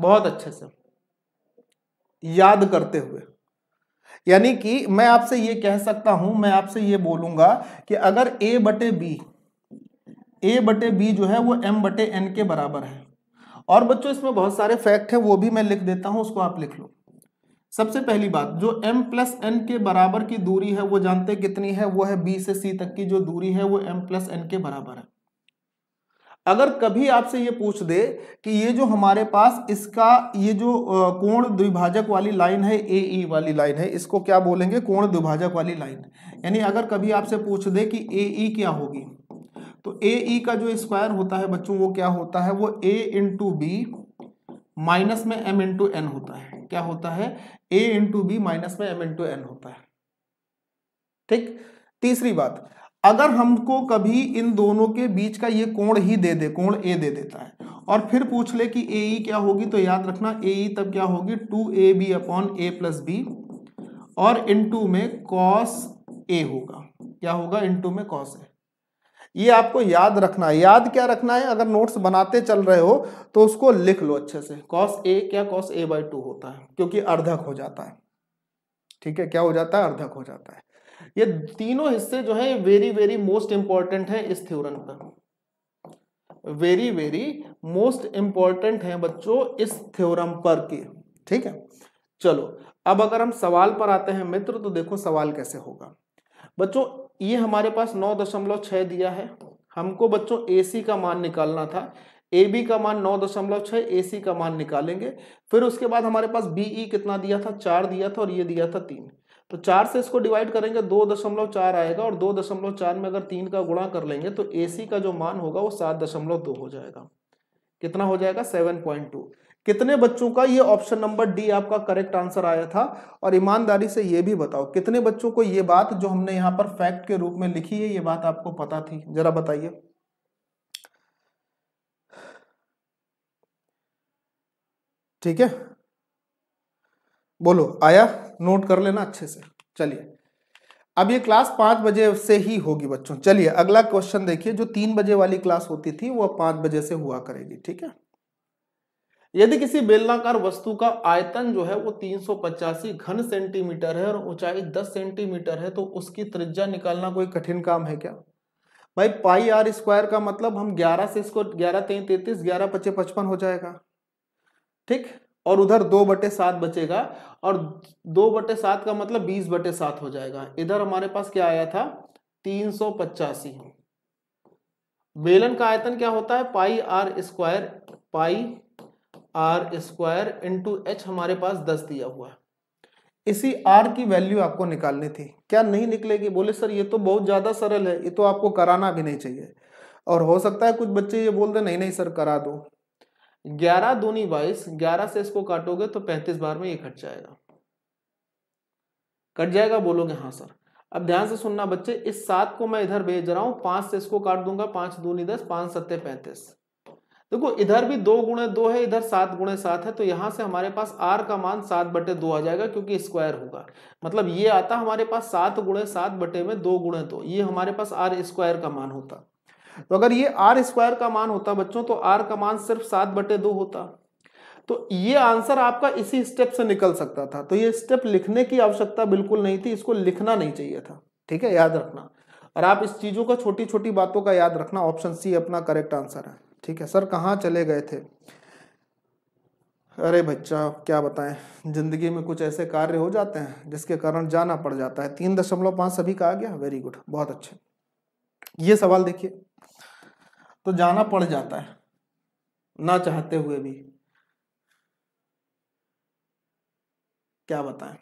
Speaker 1: बहुत अच्छे से याद करते हुए यानी कि मैं आपसे ये कह सकता हूं मैं आपसे ये बोलूंगा कि अगर ए बटे बी ए बटे बी जो है वो एम बटे एन के बराबर है और बच्चों इसमें बहुत सारे फैक्ट है वो भी मैं लिख देता हूं उसको आप लिख लो सबसे पहली बात जो m प्लस एन के बराबर की दूरी है वो जानते कितनी है वो है b से c तक की जो दूरी है वो m प्लस एन के बराबर है अगर कभी आपसे ये पूछ दे कि ये जो हमारे पास इसका ये जो कोण द्विभाजक वाली लाइन है ए ई e वाली लाइन है इसको क्या बोलेंगे कोण द्विभाजक वाली लाइन यानी अगर कभी आपसे पूछ दे कि ए ई e क्या होगी तो ए ई e का जो स्क्वायर होता है बच्चों वो क्या होता है वो ए इंटू बी माइनस में एम इंटू एन होता है क्या होता है ए इंटू बी माइनस में एम इंटू एन होता है ठीक तीसरी बात अगर हमको कभी इन दोनों के बीच का ये कोण ही दे दे कोण ए दे देता है और फिर पूछ ले कि ए e क्या होगी तो याद रखना ए e तब क्या होगी two A B upon A plus B और टू में कॉस ए होगा क्या होगा टू में कॉस ए ये आपको याद रखना है याद क्या रखना है अगर नोट्स बनाते चल रहे हो तो उसको लिख लो अच्छे से कॉस ए क्या कॉस ए बाई टू होता है क्योंकि अर्धक हो जाता है ठीक है क्या हो जाता है अर्धक हो जाता है ये तीनों हिस्से जो है वेरी वेरी मोस्ट इंपॉर्टेंट है इस थ्योरम पर वेरी वेरी मोस्ट इंपॉर्टेंट है बच्चों इस थ्योरम पर के ठीक है चलो अब अगर हम सवाल पर आते हैं मित्र तो देखो सवाल कैसे होगा बच्चों ये हमारे पास नौ दशमलव छह दिया है हमको बच्चों ए सी का मान निकालना था ए बी का मान नौ दशमलव छह ए सी का मान निकालेंगे फिर उसके बाद हमारे पास बी e कितना दिया था चार दिया था और ये दिया था तीन तो चार से इसको डिवाइड करेंगे दो दशमलव चार आएगा और दो दशमलव चार में अगर तीन का गुणा कर लेंगे तो एसी का जो मान होगा वो सात दशमलव दो हो जाएगा कितना हो जाएगा सेवन पॉइंट टू कितने बच्चों का ये ऑप्शन नंबर डी आपका करेक्ट आंसर आया था और ईमानदारी से ये भी बताओ कितने बच्चों को ये बात जो हमने यहाँ पर फैक्ट के रूप में लिखी है ये बात आपको पता थी जरा बताइए ठीक है बोलो आया नोट कर लेना अच्छे से चलिए अब ये क्लास पाँच बजे से ही होगी बच्चों चलिए अगला क्वेश्चन देखिए जो तीन बजे वाली क्लास होती थी वो पाँच बजे से हुआ करेगी ठीक है यदि किसी बेलनाकार वस्तु का आयतन जो है वो तीन घन सेंटीमीटर है और ऊंचाई 10 सेंटीमीटर है तो उसकी त्रिज्या निकालना कोई कठिन काम है क्या भाई पाई आर स्क्वायर का मतलब हम 11 से इसको 11 तेईस तैतीस ग्यारह पच्चीस पचपन हो जाएगा ठीक और उधर दो बटे सात बचेगा और दो बटे सात का मतलब बीस बटे सात हो जाएगा इधर हमारे पास क्या आया था तीन सौ पचासी बेलन का आयतन क्या होता है pi r square pi r square into h हमारे पास दस दिया हुआ है इसी आर की वैल्यू आपको निकालनी थी क्या नहीं निकलेगी बोले सर ये तो बहुत ज़्यादा सरल है ये तो आपको कराना भी नहीं चाहिए और हो सकता है कुछ बच्चे ये बोल दे नहीं नहीं सर करा दो ग्यारह दूनी बाईस ग्यारह से इसको काटोगे तो पैंतीस बार में ये कट जाएगा कट जाएगा बोलोगे हाँ सर अब ध्यान से सुनना बच्चे इस सात को मैं इधर भेज रहा हूं पांच से इसको काट दूंगा पांच दूनी दस पांच सत्ते पैंतीस देखो इधर भी दो गुणे दो है इधर सात गुणे सात है तो यहां से हमारे पास आर का मान सात बटे दो आ जाएगा क्योंकि स्क्वायर होगा मतलब ये आता हमारे पास सात गुणे सात बटे में दो गुणे दो ये हमारे पास आर स्क्वायर का मान होता तो अगर ये आर स्क्वायर का मान होता बच्चों तो आर का मान सिर्फ सात बटे दो होता तो ये आंसर आपका इसी स्टेप से निकल सकता था तो ये स्टेप लिखने की आवश्यकता बिल्कुल नहीं थी इसको लिखना नहीं चाहिए था ठीक है याद रखना और आप इस चीज़ों का छोटी छोटी बातों का याद रखना ऑप्शन सी अपना करेक्ट आंसर है ठीक है सर कहाँ चले गए थे अरे बच्चा क्या बताएं जिंदगी में कुछ ऐसे कार्य हो जाते हैं जिसके कारण जाना पड़ जाता है तीन दशमलव पांच सभी का आ गया वेरी गुड बहुत अच्छे ये सवाल देखिए तो जाना हाँ। पड़ जाता है ना चाहते हुए भी क्या बताएं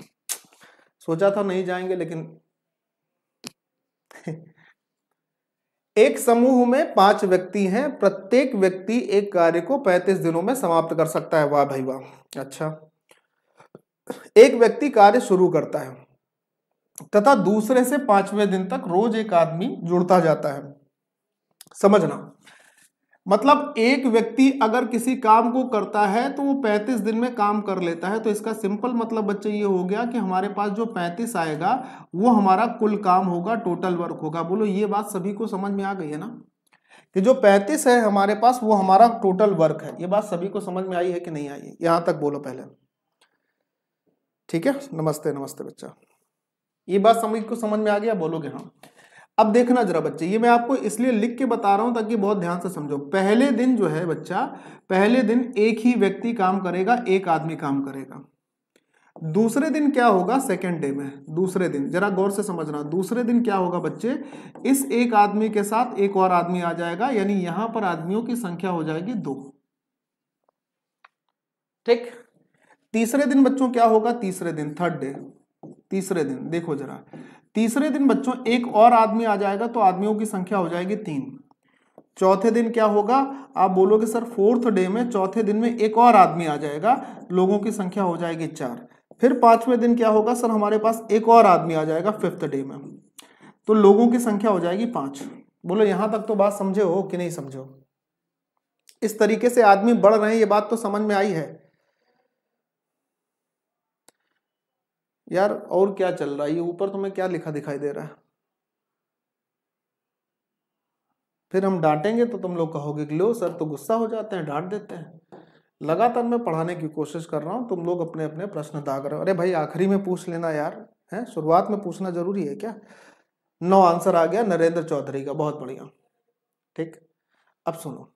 Speaker 1: सोचा था नहीं जाएंगे लेकिन एक समूह में पांच व्यक्ति हैं प्रत्येक व्यक्ति एक कार्य को पैंतीस दिनों में समाप्त कर सकता है वाह भाई वाह अच्छा एक व्यक्ति कार्य शुरू करता है तथा दूसरे से पांचवें दिन तक रोज एक आदमी जुड़ता जाता है समझना मतलब एक व्यक्ति अगर किसी काम को करता है तो वो 35 दिन में काम कर लेता है तो इसका सिंपल मतलब बच्चे ये हो गया कि हमारे पास जो 35 आएगा वो हमारा कुल काम होगा टोटल वर्क होगा बोलो ये बात सभी को समझ में आ गई है ना कि जो 35 है हमारे पास वो हमारा टोटल वर्क है ये बात सभी को समझ में आई है कि नहीं आई है यहाँ तक बोलो पहले ठीक है नमस्ते नमस्ते बच्चा ये बात सभी को समझ में आ गया बोलोगे हाँ अब देखना जरा बच्चे ये मैं आपको इसलिए लिख के बता रहा हूं ताकि बहुत ध्यान से समझो पहले दिन जो है बच्चा पहले दिन एक ही व्यक्ति काम करेगा एक आदमी काम करेगा दूसरे दिन क्या होगा सेकेंड डे में दूसरे दिन जरा गौर से समझना दूसरे दिन क्या होगा बच्चे इस एक आदमी के साथ एक और आदमी आ जाएगा यानी यहां पर आदमियों की संख्या हो जाएगी दो ठीक तीसरे दिन बच्चों क्या होगा तीसरे दिन थर्ड डे तीसरे दिन देखो जरा तीसरे दिन बच्चों एक और आदमी आ जाएगा तो आदमियों की संख्या हो जाएगी तीन चौथे दिन क्या होगा आप बोलोगे सर फोर्थ डे में चौथे दिन में एक और आदमी आ जाएगा लोगों की संख्या हो जाएगी चार फिर पांचवें दिन क्या होगा सर हमारे पास एक और आदमी आ जाएगा फिफ्थ डे में तो लोगों की संख्या हो जाएगी पांच बोलो यहां तक तो बात समझे हो कि नहीं समझो इस तरीके से आदमी बढ़ रहे हैं ये बात तो समझ में आई है यार और क्या चल रहा है ये ऊपर तुम्हें क्या लिखा दिखाई दे रहा है फिर हम डांटेंगे तो तुम लोग कहोगे कि लो सर तो गुस्सा हो जाते हैं डांट देते हैं लगातार मैं पढ़ाने की कोशिश कर रहा हूँ तुम लोग अपने अपने प्रश्न दाग रहे हो अरे भाई आखिरी में पूछ लेना यार है शुरुआत में पूछना जरूरी है क्या नौ आंसर आ गया नरेंद्र चौधरी का बहुत बढ़िया ठीक अब सुनो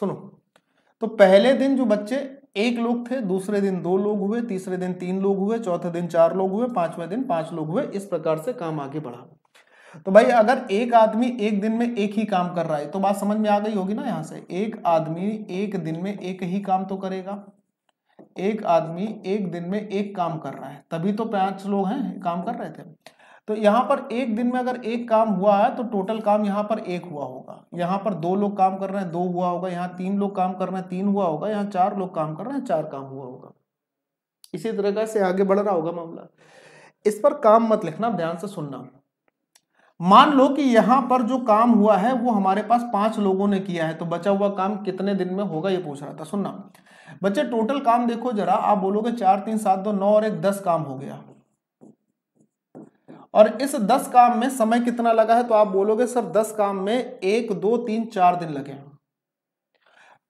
Speaker 1: सुनो तो पहले दिन जो बच्चे एक लोग थे दूसरे दिन दो लोग हुए तीसरे दिन तीन लोग हुए चौथे दिन चार लोग हुए पांचवें दिन पांच लोग हुए इस प्रकार से काम आगे बढ़ा तो भाई अगर एक आदमी एक दिन में एक ही काम कर रहा है तो बात समझ में आ गई होगी ना यहां से एक आदमी एक दिन में एक ही काम तो करेगा एक आदमी एक दिन में एक काम कर रहा है तभी तो पांच लोग हैं काम कर रहे थे तो यहाँ पर एक दिन में अगर एक काम हुआ है तो टोटल काम यहाँ पर एक हुआ होगा यहाँ पर दो लोग काम कर रहे हैं दो हुआ होगा यहाँ तीन लोग काम कर रहे हैं तीन हुआ होगा यहाँ चार लोग काम कर रहे हैं चार काम हुआ होगा इसी तरह से आगे बढ़ रहा होगा मामला इस पर काम मत लिखना ध्यान से सुनना मान लो कि यहां पर जो काम हुआ है वो हमारे पास पांच लोगों ने किया है तो बचा हुआ काम कितने दिन में होगा ये पूछ रहा था सुनना बच्चे टोटल काम देखो जरा आप बोलोगे चार तीन सात दो नौ और एक दस काम हो गया और इस दस काम में समय कितना लगा है तो आप बोलोगे सर दस काम में एक दो तीन चार दिन लगे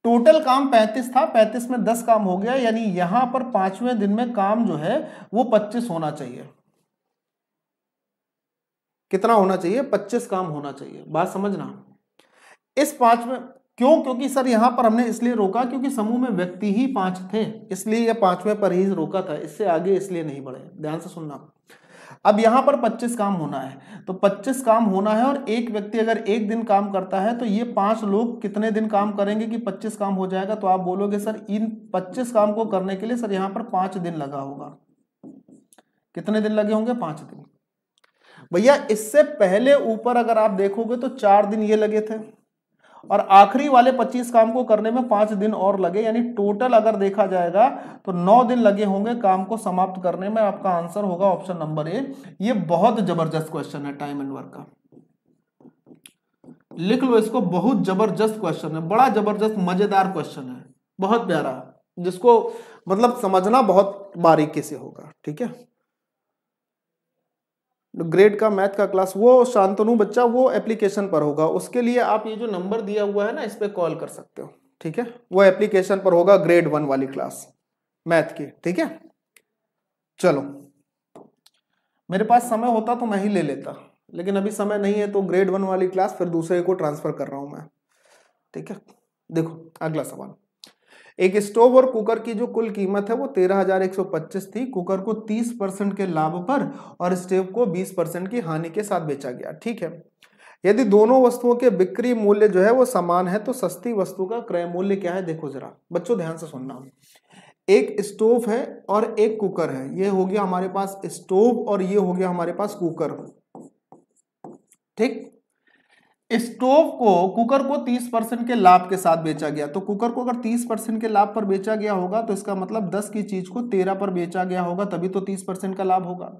Speaker 1: टोटल काम पैंतीस था पैंतीस में दस काम हो गया यानी यहां पर पांचवें दिन में काम जो है वो पच्चीस होना चाहिए कितना होना चाहिए पच्चीस काम होना चाहिए बात समझना इस में क्यों क्योंकि सर यहां पर हमने इसलिए रोका क्योंकि समूह में व्यक्ति ही पांच थे इसलिए यह पांचवें पर ही रोका था इससे आगे इसलिए नहीं बढ़े ध्यान से सुनना अब यहां पर 25 काम होना है तो 25 काम होना है और एक व्यक्ति अगर एक दिन काम करता है तो ये पांच लोग कितने दिन काम करेंगे कि 25 काम हो जाएगा तो आप बोलोगे सर इन 25 काम को करने के लिए सर यहां पर पांच दिन लगा होगा कितने दिन लगे होंगे पांच दिन भैया इससे पहले ऊपर अगर आप देखोगे तो चार दिन ये लगे थे और आखिरी वाले 25 काम को करने में पांच दिन और लगे यानी टोटल अगर देखा जाएगा तो नौ दिन लगे होंगे काम को समाप्त करने में आपका आंसर होगा ऑप्शन नंबर ए ये बहुत जबरदस्त क्वेश्चन है टाइम एंड वर्क का लिख लो इसको बहुत जबरदस्त क्वेश्चन है बड़ा जबरदस्त मजेदार क्वेश्चन है बहुत प्यारा जिसको मतलब समझना बहुत बारीकी से होगा ठीक है ग्रेड का मैथ का क्लास वो शांतनु बच्चा वो एप्लीकेशन पर होगा उसके लिए आप ये जो नंबर दिया हुआ है ना इस पर कॉल कर सकते हो ठीक है वो एप्लीकेशन पर होगा ग्रेड वन वाली क्लास मैथ की ठीक है चलो मेरे पास समय होता तो मैं ही ले लेता लेकिन अभी समय नहीं है तो ग्रेड वन वाली क्लास फिर दूसरे को ट्रांसफर कर रहा हूं मैं ठीक है देखो अगला सवाल एक स्टोव और कुकर की जो कुल कीमत है वो तेरह हजार एक सौ पच्चीस थी कुकर को तीस परसेंट के लाभ पर और स्टोव को बीस परसेंट की हानि के साथ बेचा गया ठीक है यदि दोनों वस्तुओं के बिक्री मूल्य जो है वो समान है तो सस्ती वस्तु का क्रय मूल्य क्या है देखो जरा बच्चों ध्यान से सुनना एक स्टोव है और एक कुकर है ये हो गया हमारे पास स्टोव और ये हो गया हमारे पास कुकर ठीक स्टोव को कुकर को 30 परसेंट के लाभ के साथ बेचा गया तो कुकर को अगर 30 परसेंट के लाभ पर बेचा गया होगा तो इसका मतलब 10 की चीज को 13 पर बेचा गया होगा तभी तो 30 परसेंट का लाभ होगा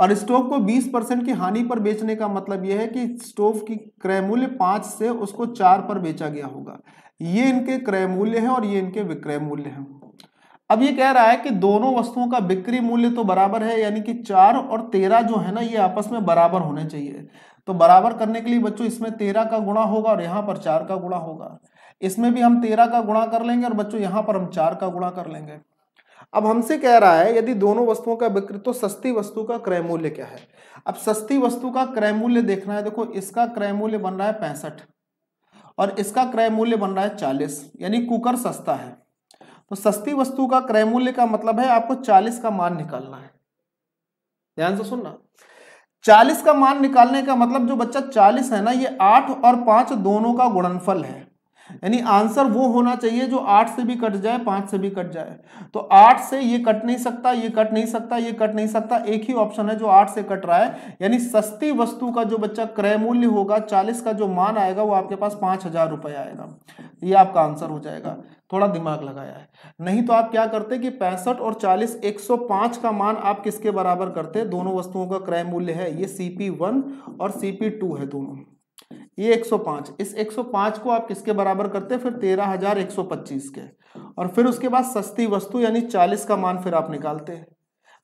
Speaker 1: और स्टोव को 20 परसेंट की हानि पर बेचने का मतलब यह है कि स्टोव की क्रय मूल्य पांच से उसको चार पर बेचा गया होगा ये इनके क्रय मूल्य है और ये इनके विक्रय मूल्य है अब ये कह रहा है कि दोनों वस्तुओं का बिक्री मूल्य तो बराबर है यानी कि चार और तेरह जो है ना ये आपस में बराबर होने चाहिए तो बराबर करने के लिए बच्चों इसमें तेरह का गुणा होगा और यहाँ पर चार का गुणा होगा इसमें भी हम तेरह का गुणा कर लेंगे और बच्चों यहाँ पर हम चार का गुणा कर लेंगे अब हमसे कह रहा है यदि दोनों वस्तुओं का विक्रय तो सस्ती वस्तु का क्रय मूल्य क्या है अब सस्ती वस्तु का क्रय मूल्य देखना है देखो इसका क्रय मूल्य बन रहा है पैंसठ और इसका क्रय मूल्य बन रहा है चालीस यानी कुकर सस्ता है तो सस्ती वस्तु का क्रय मूल्य का मतलब है आपको चालीस का मान निकालना है ध्यान से सुनना 40 का मान निकालने का मतलब जो बच्चा 40 है ना ये 8 और 5 दोनों का गुणनफल है यानी आंसर वो होना चाहिए जो आठ से भी कट जाए पांच से भी कट जाए तो आठ से ये कट नहीं सकता ये कट नहीं सकता ये कट नहीं सकता एक ही ऑप्शन है जो आठ से कट रहा है यानी सस्ती वस्तु का जो बच्चा क्रय मूल्य होगा चालीस का जो मान आएगा वो आपके पास पांच हजार रुपये आएगा ये आपका आंसर हो जाएगा थोड़ा दिमाग लगाया है नहीं तो आप क्या करते कि पैंसठ और चालीस एक सौ पांच का मान आप किसके बराबर करते दोनों वस्तुओं का क्रय मूल्य है ये सी वन और सी टू है दोनों ये 105 इस 105 को आप किसके बराबर करते हैं फिर 13,125 के और फिर उसके बाद सस्ती वस्तु यानी 40 का मान फिर आप निकालते हैं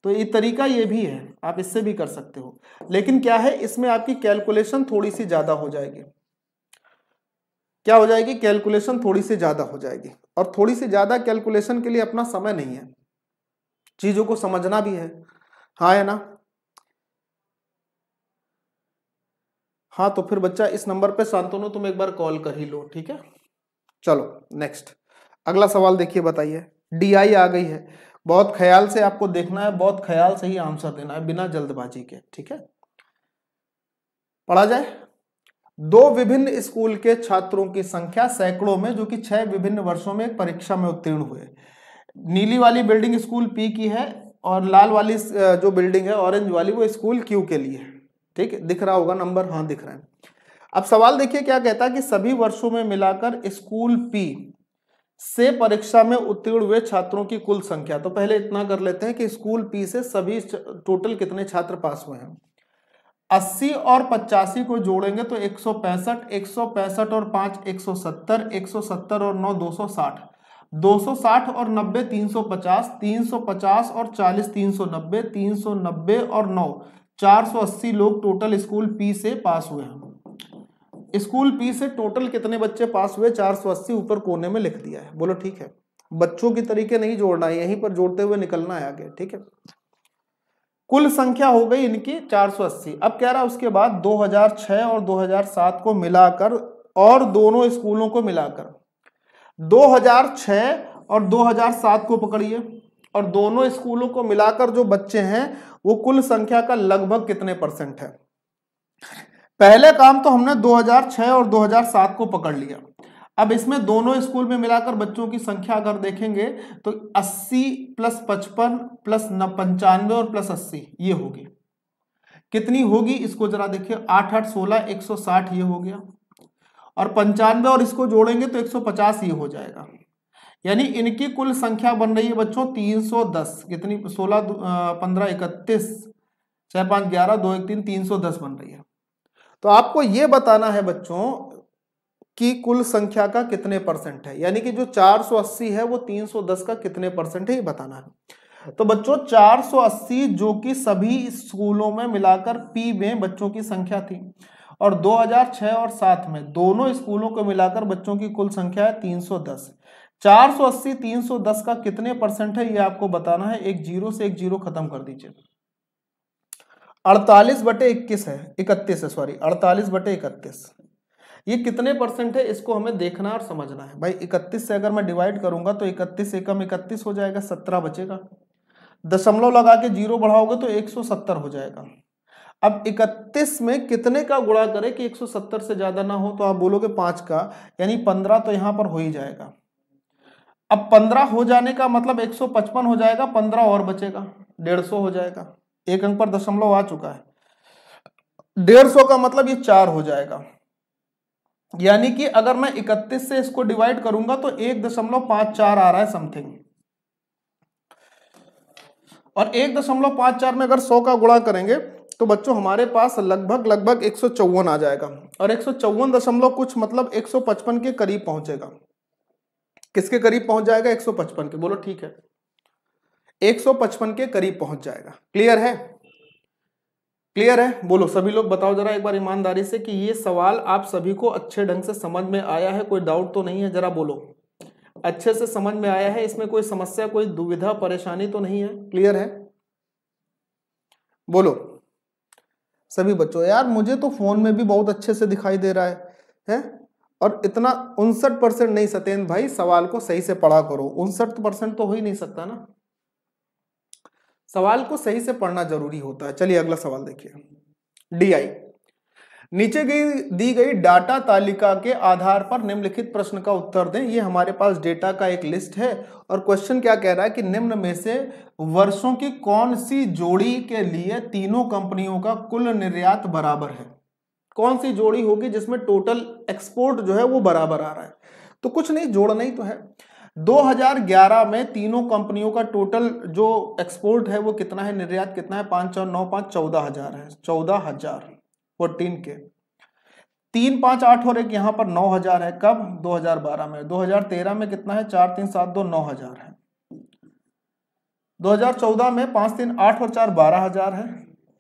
Speaker 1: तो ये तरीका ये भी है आप इससे भी कर सकते हो लेकिन क्या है इसमें आपकी कैलकुलेशन थोड़ी सी ज़्यादा हो जाएगी क्या हो जाएगी कैलकुलेशन थोड़ी सी ज़्यादा हो जाएगी और थोड़ी सी ज़्यादा कैलकुलेशन के लिए अपना समय नहीं है चीज़ों को समझना भी है हाँ है ना हाँ तो फिर बच्चा इस नंबर पे शांतनु तुम एक बार कॉल कर ही लो ठीक है चलो नेक्स्ट अगला सवाल देखिए बताइए डीआई आ गई है बहुत ख्याल से आपको देखना है बहुत ख्याल से ही आंसर देना है बिना जल्दबाजी के ठीक है पढ़ा जाए दो विभिन्न स्कूल के छात्रों की संख्या सैकड़ों में जो कि छह विभिन्न वर्षों में परीक्षा में उत्तीर्ण हुए नीली वाली बिल्डिंग स्कूल पी की है और लाल वाली जो बिल्डिंग है ऑरेंज वाली वो स्कूल क्यू के लिए है ठीक दिख रहा होगा नंबर हाँ दिख रहा है अब सवाल देखिए क्या कहता है कि सभी वर्षों में मिलाकर स्कूल पी से परीक्षा में उत्तीर्ण हुए छात्रों की कुल संख्या तो पहले इतना कर लेते हैं कि स्कूल पी से सभी टोटल कितने छात्र पास हुए हैं 80 और पचासी को जोड़ेंगे तो एक सौ पैंसठ एक सौ पैंसठ और 5 एक सौ सत्तर एक सौ सत्तर और नौ दो सौ साठ 260 और 90 350 350 और 40 390 390 और 480 लोग टोटल स्कूल पी से पास हुए हैं स्कूल पी से टोटल कितने बच्चे पास हुए 480 ऊपर कोने में लिख दिया है बोलो ठीक है बच्चों के तरीके नहीं जोड़ना है यहीं पर जोड़ते हुए निकलना है आगे ठीक है कुल संख्या हो गई इनकी 480 अब कह रहा उसके बाद 2006 और 2007 को मिलाकर और दोनों स्कूलों को मिलाकर 2006 और 2007 को पकड़िए और दोनों स्कूलों को मिलाकर जो बच्चे हैं वो कुल संख्या का लगभग कितने परसेंट है पहले काम तो हमने 2006 और 2007 को पकड़ लिया अब इसमें दोनों स्कूल में मिलाकर बच्चों की संख्या अगर देखेंगे तो 80 प्लस 55 प्लस पंचानवे और प्लस 80 ये होगी कितनी होगी इसको जरा देखिए आठ आठ सोलह एक सौ साठ ये हो गया और पंचानवे और इसको जोड़ेंगे तो एक सौ पचास ये हो जाएगा यानी इनकी कुल संख्या बन रही है बच्चों 310 कितनी 16 15 इकतीस छह पांच ग्यारह दो एक तीन तीन सौ दस बन रही है तो आपको ये बताना है बच्चों कि कुल संख्या का कितने परसेंट है यानी कि जो 480 है वो 310 का कितने परसेंट है ये बताना है तो बच्चों 480 जो कि सभी स्कूलों में मिलाकर पी में बच्चों की संख्या थी और 2006 और 7 में दोनों स्कूलों को मिलाकर बच्चों की कुल संख्या है 310 480 310 का कितने परसेंट है ये आपको बताना है एक जीरो से एक जीरो खत्म कर दीजिए 48 बटे इक्कीस है इकतीस है सॉरी 48 बटे इकतीस ये कितने परसेंट है इसको हमें देखना और समझना है भाई 31 से अगर मैं डिवाइड करूंगा तो 31 एकम 31 हो जाएगा 17 बचेगा दशमलव लगा के जीरो बढ़ाओगे तो 170 हो जाएगा अब 31 में कितने का गुणा करें कि 170 से ज़्यादा ना हो तो आप बोलोगे पांच का यानी 15 तो यहां पर हो ही जाएगा अब पंद्रह हो जाने का मतलब एक सौ पचपन हो जाएगा पंद्रह और बचेगा डेढ़ सौ हो जाएगा एक अंक पर दशमलव आ चुका है डेढ़ सौ का मतलब ये चार हो जाएगा यानी कि अगर मैं इकतीस से इसको डिवाइड करूंगा तो एक दशमलव पांच चार आ रहा है समथिंग और एक दशमलव पांच चार में अगर सौ का गुणा करेंगे तो बच्चों हमारे पास लगभग लगभग एक आ जाएगा और एक दशमलव कुछ मतलब एक के करीब पहुंचेगा किसके करीब पहुंच जाएगा 155 के बोलो ठीक है 155 के करीब पहुंच जाएगा क्लियर है क्लियर है बोलो सभी लोग बताओ जरा एक बार ईमानदारी से कि ये सवाल आप सभी को अच्छे ढंग से समझ में आया है कोई डाउट तो नहीं है जरा बोलो अच्छे से समझ में आया है इसमें कोई समस्या कोई दुविधा परेशानी तो नहीं है क्लियर है बोलो सभी बच्चों यार मुझे तो फोन में भी बहुत अच्छे से दिखाई दे रहा है, है? और इतना उनसठ परसेंट नहीं सत्येंद्र भाई सवाल को सही से पढ़ा करो उनसठ परसेंट तो हो ही नहीं सकता ना सवाल को सही से पढ़ना जरूरी होता है चलिए अगला सवाल देखिए आई नीचे गई दी गई डाटा तालिका के आधार पर निम्नलिखित प्रश्न का उत्तर दें ये हमारे पास डेटा का एक लिस्ट है और क्वेश्चन क्या कह रहा है कि निम्न में से वर्षों की कौन सी जोड़ी के लिए तीनों कंपनियों का कुल निर्यात बराबर है कौन सी जोड़ी होगी जिसमें टोटल एक्सपोर्ट जो है वो बराबर आ रहा है तो कुछ नहीं जोड़ना ही तो है 2011 में तीनों कंपनियों का टोटल जो एक्सपोर्ट है वो कितना है निर्यात कितना है पांच चार नौ पांच चौदह हजार है चौदह हजार फोर्टीन के तीन पांच आठ और एक यहां पर नौ हजार है कब 2012 में 2013 में कितना है चार तीन सात दो नौ हजार है 2014 में पांच तीन आठ और चार बारह हजार है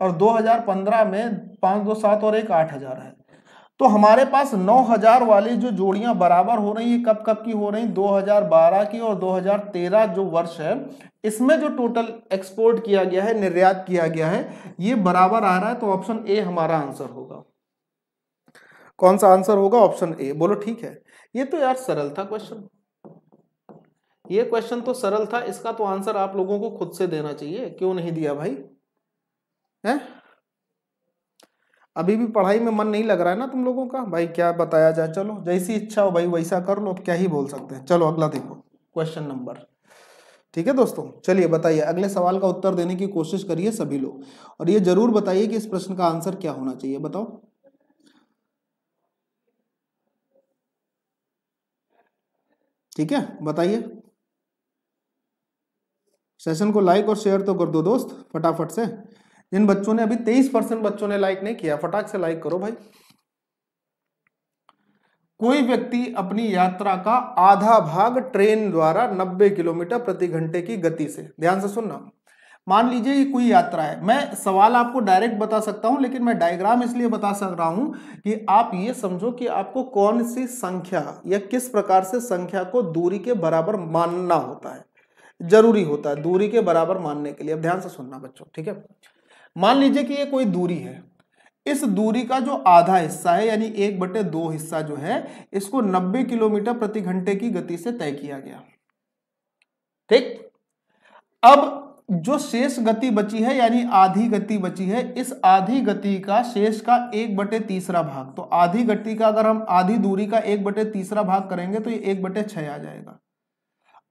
Speaker 1: और 2015 में पाँच दो सात और एक आठ हजार है तो हमारे पास नौ हजार वाली जो जोड़ियां बराबर हो रही है कब कब की हो रही दो हजार बारह की और दो हजार तेरह जो वर्ष है इसमें जो टोटल एक्सपोर्ट किया गया है निर्यात किया गया है ये बराबर आ रहा है तो ऑप्शन ए हमारा आंसर होगा कौन सा आंसर होगा ऑप्शन ए बोलो ठीक है ये तो यार सरल था क्वेश्चन ये क्वेश्चन तो सरल था इसका तो आंसर आप लोगों को खुद से देना चाहिए क्यों नहीं दिया भाई है अभी भी पढ़ाई में मन नहीं लग रहा है ना तुम लोगों का भाई क्या बताया जाए चलो जैसी इच्छा हो भाई वैसा कर लो क्या ही बोल सकते हैं चलो अगला देखो क्वेश्चन नंबर ठीक है दोस्तों चलिए बताइए अगले सवाल का उत्तर देने की कोशिश करिए सभी लोग और ये जरूर बताइए कि इस प्रश्न का आंसर क्या होना चाहिए बताओ ठीक है बताइए सेशन को लाइक और शेयर तो कर दो दोस्त फटाफट से जिन बच्चों ने अभी तेईस परसेंट बच्चों ने लाइक नहीं किया फटाक से लाइक करो भाई कोई व्यक्ति अपनी यात्रा का आधा भाग ट्रेन द्वारा 90 किलोमीटर प्रति घंटे की गति से ध्यान से सुनना मान लीजिए ये कोई यात्रा है मैं सवाल आपको डायरेक्ट बता सकता हूं लेकिन मैं डायग्राम इसलिए बता सक रहा हूं कि आप ये समझो कि आपको कौन सी संख्या या किस प्रकार से संख्या को दूरी के बराबर मानना होता है जरूरी होता है दूरी के बराबर मानने के लिए अब ध्यान से सुनना बच्चों ठीक है मान लीजिए कि ये कोई दूरी है इस दूरी का जो आधा हिस्सा है यानी एक बटे दो हिस्सा जो है इसको 90 किलोमीटर प्रति घंटे की गति से तय किया गया ठीक अब जो शेष गति बची है यानी आधी गति बची है इस आधी गति का शेष का एक बटे तीसरा भाग तो आधी गति का अगर हम आधी दूरी का एक बटे तीसरा भाग करेंगे तो ये एक बटे छ आ जाएगा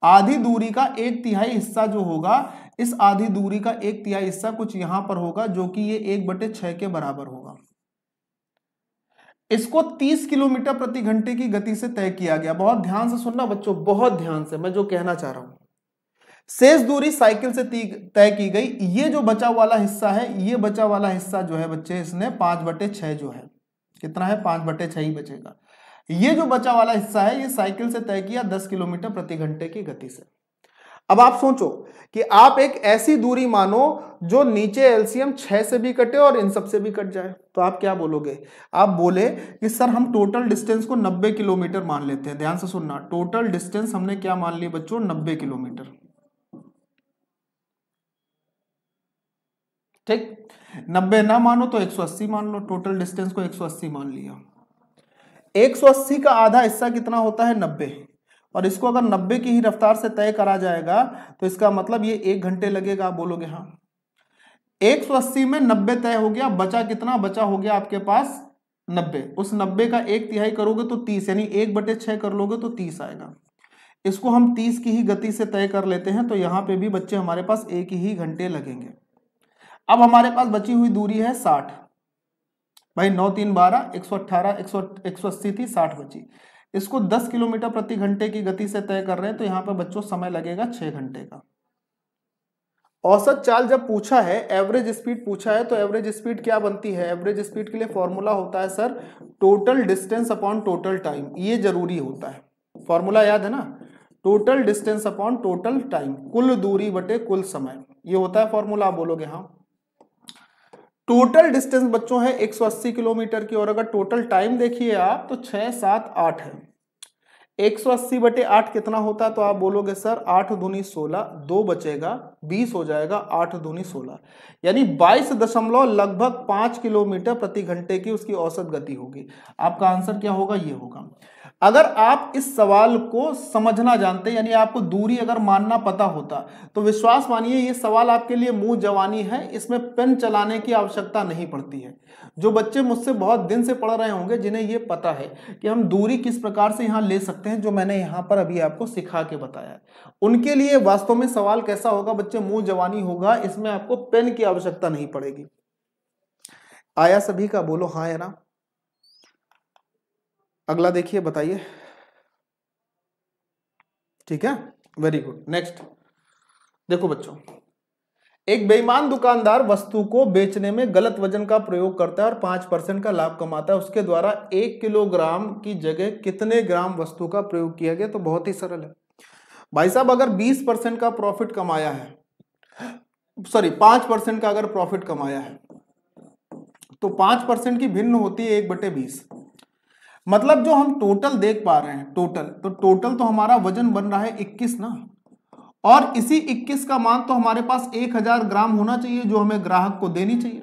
Speaker 1: आधी दूरी का एक तिहाई हिस्सा जो होगा इस आधी दूरी का एक तिहाई हिस्सा कुछ यहां पर होगा जो कि ये एक बटे छह के बराबर होगा इसको 30 किलोमीटर प्रति घंटे की गति से तय किया गया बहुत ध्यान से सुनना बच्चों बहुत ध्यान से मैं जो कहना चाह रहा हूं शेष दूरी साइकिल से तय की गई ये जो बचा वाला हिस्सा है ये बचा वाला हिस्सा जो है बच्चे इसने पांच बटे छह जो है कितना है पांच बटे छह ही बचेगा ये जो बचा वाला हिस्सा है ये साइकिल से तय किया दस किलोमीटर प्रति घंटे की गति से अब आप सोचो कि आप एक ऐसी दूरी मानो जो नीचे एलसीएम छह से भी कटे और इन सब से भी कट जाए तो आप क्या बोलोगे आप बोले कि सर हम टोटल डिस्टेंस को 90 किलोमीटर मान लेते हैं ध्यान से सुनना टोटल डिस्टेंस हमने क्या मान ली बच्चों 90 किलोमीटर ठीक 90 ना मानो तो 180 मान लो टोटल डिस्टेंस को 180 मान लिया 180 का आधा हिस्सा कितना होता है नब्बे और इसको अगर 90 की ही रफ्तार से तय करा जाएगा तो इसका मतलब ये एक घंटे लगेगा आप बोलोगे हाँ 180 में 90 तय हो गया बचा कितना बचा हो गया आपके पास 90 उस 90 का एक तिहाई करोगे तो 30 यानी एक बटे छः कर लोगे तो 30 आएगा इसको हम 30 की ही गति से तय कर लेते हैं तो यहाँ पे भी बच्चे हमारे पास एक ही घंटे लगेंगे अब हमारे पास बची हुई दूरी है साठ भाई नौ तीन बारह एक सौ अट्ठारह एक सौ एक सौ अस्सी थी साठ बची इसको 10 किलोमीटर प्रति घंटे की गति से तय कर रहे हैं तो यहाँ पर बच्चों समय लगेगा छह घंटे का औसत चाल जब पूछा है एवरेज स्पीड पूछा है तो एवरेज स्पीड क्या बनती है एवरेज स्पीड के लिए फॉर्मूला होता है sir total distance upon total time ये जरूरी होता है फॉर्मूला याद है ना total distance upon total time कुल दूरी बटे कुल समय ये होता है फॉर्मूला आप बोलोगे हाँ टोटल डिस्टेंस बच्चों है 180 किलोमीटर की और अगर टोटल टाइम देखिए आप तो छः सात आठ है 180 बटे आठ कितना होता है तो आप बोलोगे सर आठ धुनी सोलह दो बचेगा बीस हो जाएगा आठ धुनी सोलह यानी बाईस दशमलव लगभग पाँच किलोमीटर प्रति घंटे की उसकी औसत गति होगी आपका आंसर क्या होगा ये होगा अगर आप इस सवाल को समझना जानते यानी आपको दूरी अगर मानना पता होता तो विश्वास मानिए ये सवाल आपके लिए मुंह जवानी है इसमें पेन चलाने की आवश्यकता नहीं पड़ती है जो बच्चे मुझसे बहुत दिन से पढ़ रहे होंगे जिन्हें ये पता है कि हम दूरी किस प्रकार से यहाँ ले सकते हैं जो मैंने यहाँ पर अभी आपको सिखा के बताया उनके लिए वास्तव में सवाल कैसा होगा बच्चे मुंह जवानी होगा इसमें आपको पेन की आवश्यकता नहीं पड़ेगी आया सभी का बोलो हाँ या ना अगला देखिए बताइए ठीक है वेरी गुड नेक्स्ट देखो बच्चों एक बेईमान दुकानदार वस्तु को बेचने में गलत वजन का प्रयोग करता है और पांच परसेंट का लाभ कमाता है उसके द्वारा एक किलोग्राम की जगह कितने ग्राम वस्तु का प्रयोग किया गया तो बहुत ही सरल है भाई साहब अगर बीस परसेंट का प्रॉफिट कमाया है सॉरी पांच परसेंट का अगर प्रॉफिट कमाया है तो पांच परसेंट की भिन्न होती है एक बटे बीस मतलब जो हम टोटल देख पा रहे हैं टोटल तो टोटल तो हमारा वजन बन रहा है इक्कीस ना और इसी 21 का मान तो हमारे पास 1000 ग्राम होना चाहिए जो हमें ग्राहक को देनी चाहिए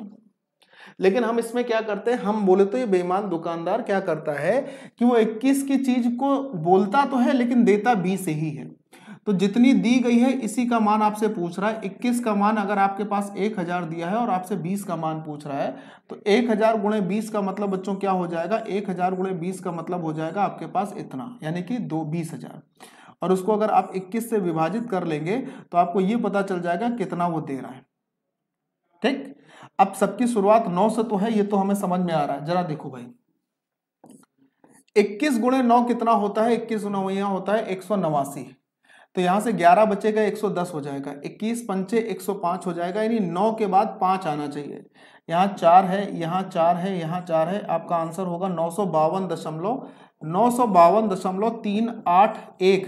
Speaker 1: लेकिन हम इसमें क्या करते हैं हम बोले तो ये बेईमान दुकानदार क्या करता है कि वो 21 की चीज को बोलता तो है लेकिन देता बीस ही है तो जितनी दी गई है इसी का मान आपसे पूछ रहा है इक्कीस का मान अगर आपके पास एक हज़ार दिया है और आपसे बीस का मान पूछ रहा है तो एक हज़ार गुणे बीस का मतलब बच्चों क्या हो जाएगा एक हज़ार गुणे बीस का मतलब हो जाएगा आपके पास इतना यानी कि दो बीस हज़ार और उसको अगर आप इक्कीस से विभाजित कर लेंगे तो आपको ये पता चल जाएगा कितना वो दे रहा है ठीक अब सबकी शुरुआत नौ से तो है ये तो हमें समझ में आ रहा है जरा देखो भाई 21 गुणे नौ कितना होता है 21 गुना होता है एक सौ नवासी तो यहाँ से 11 बचेगा 110 हो जाएगा 21 पंचे 105 हो जाएगा यानी 9 के बाद 5 आना चाहिए यहाँ चार है यहाँ चार है यहाँ चार है आपका आंसर होगा नौ सौ बावन दशमलव नौ सौ बावन दशमलव तीन आठ एक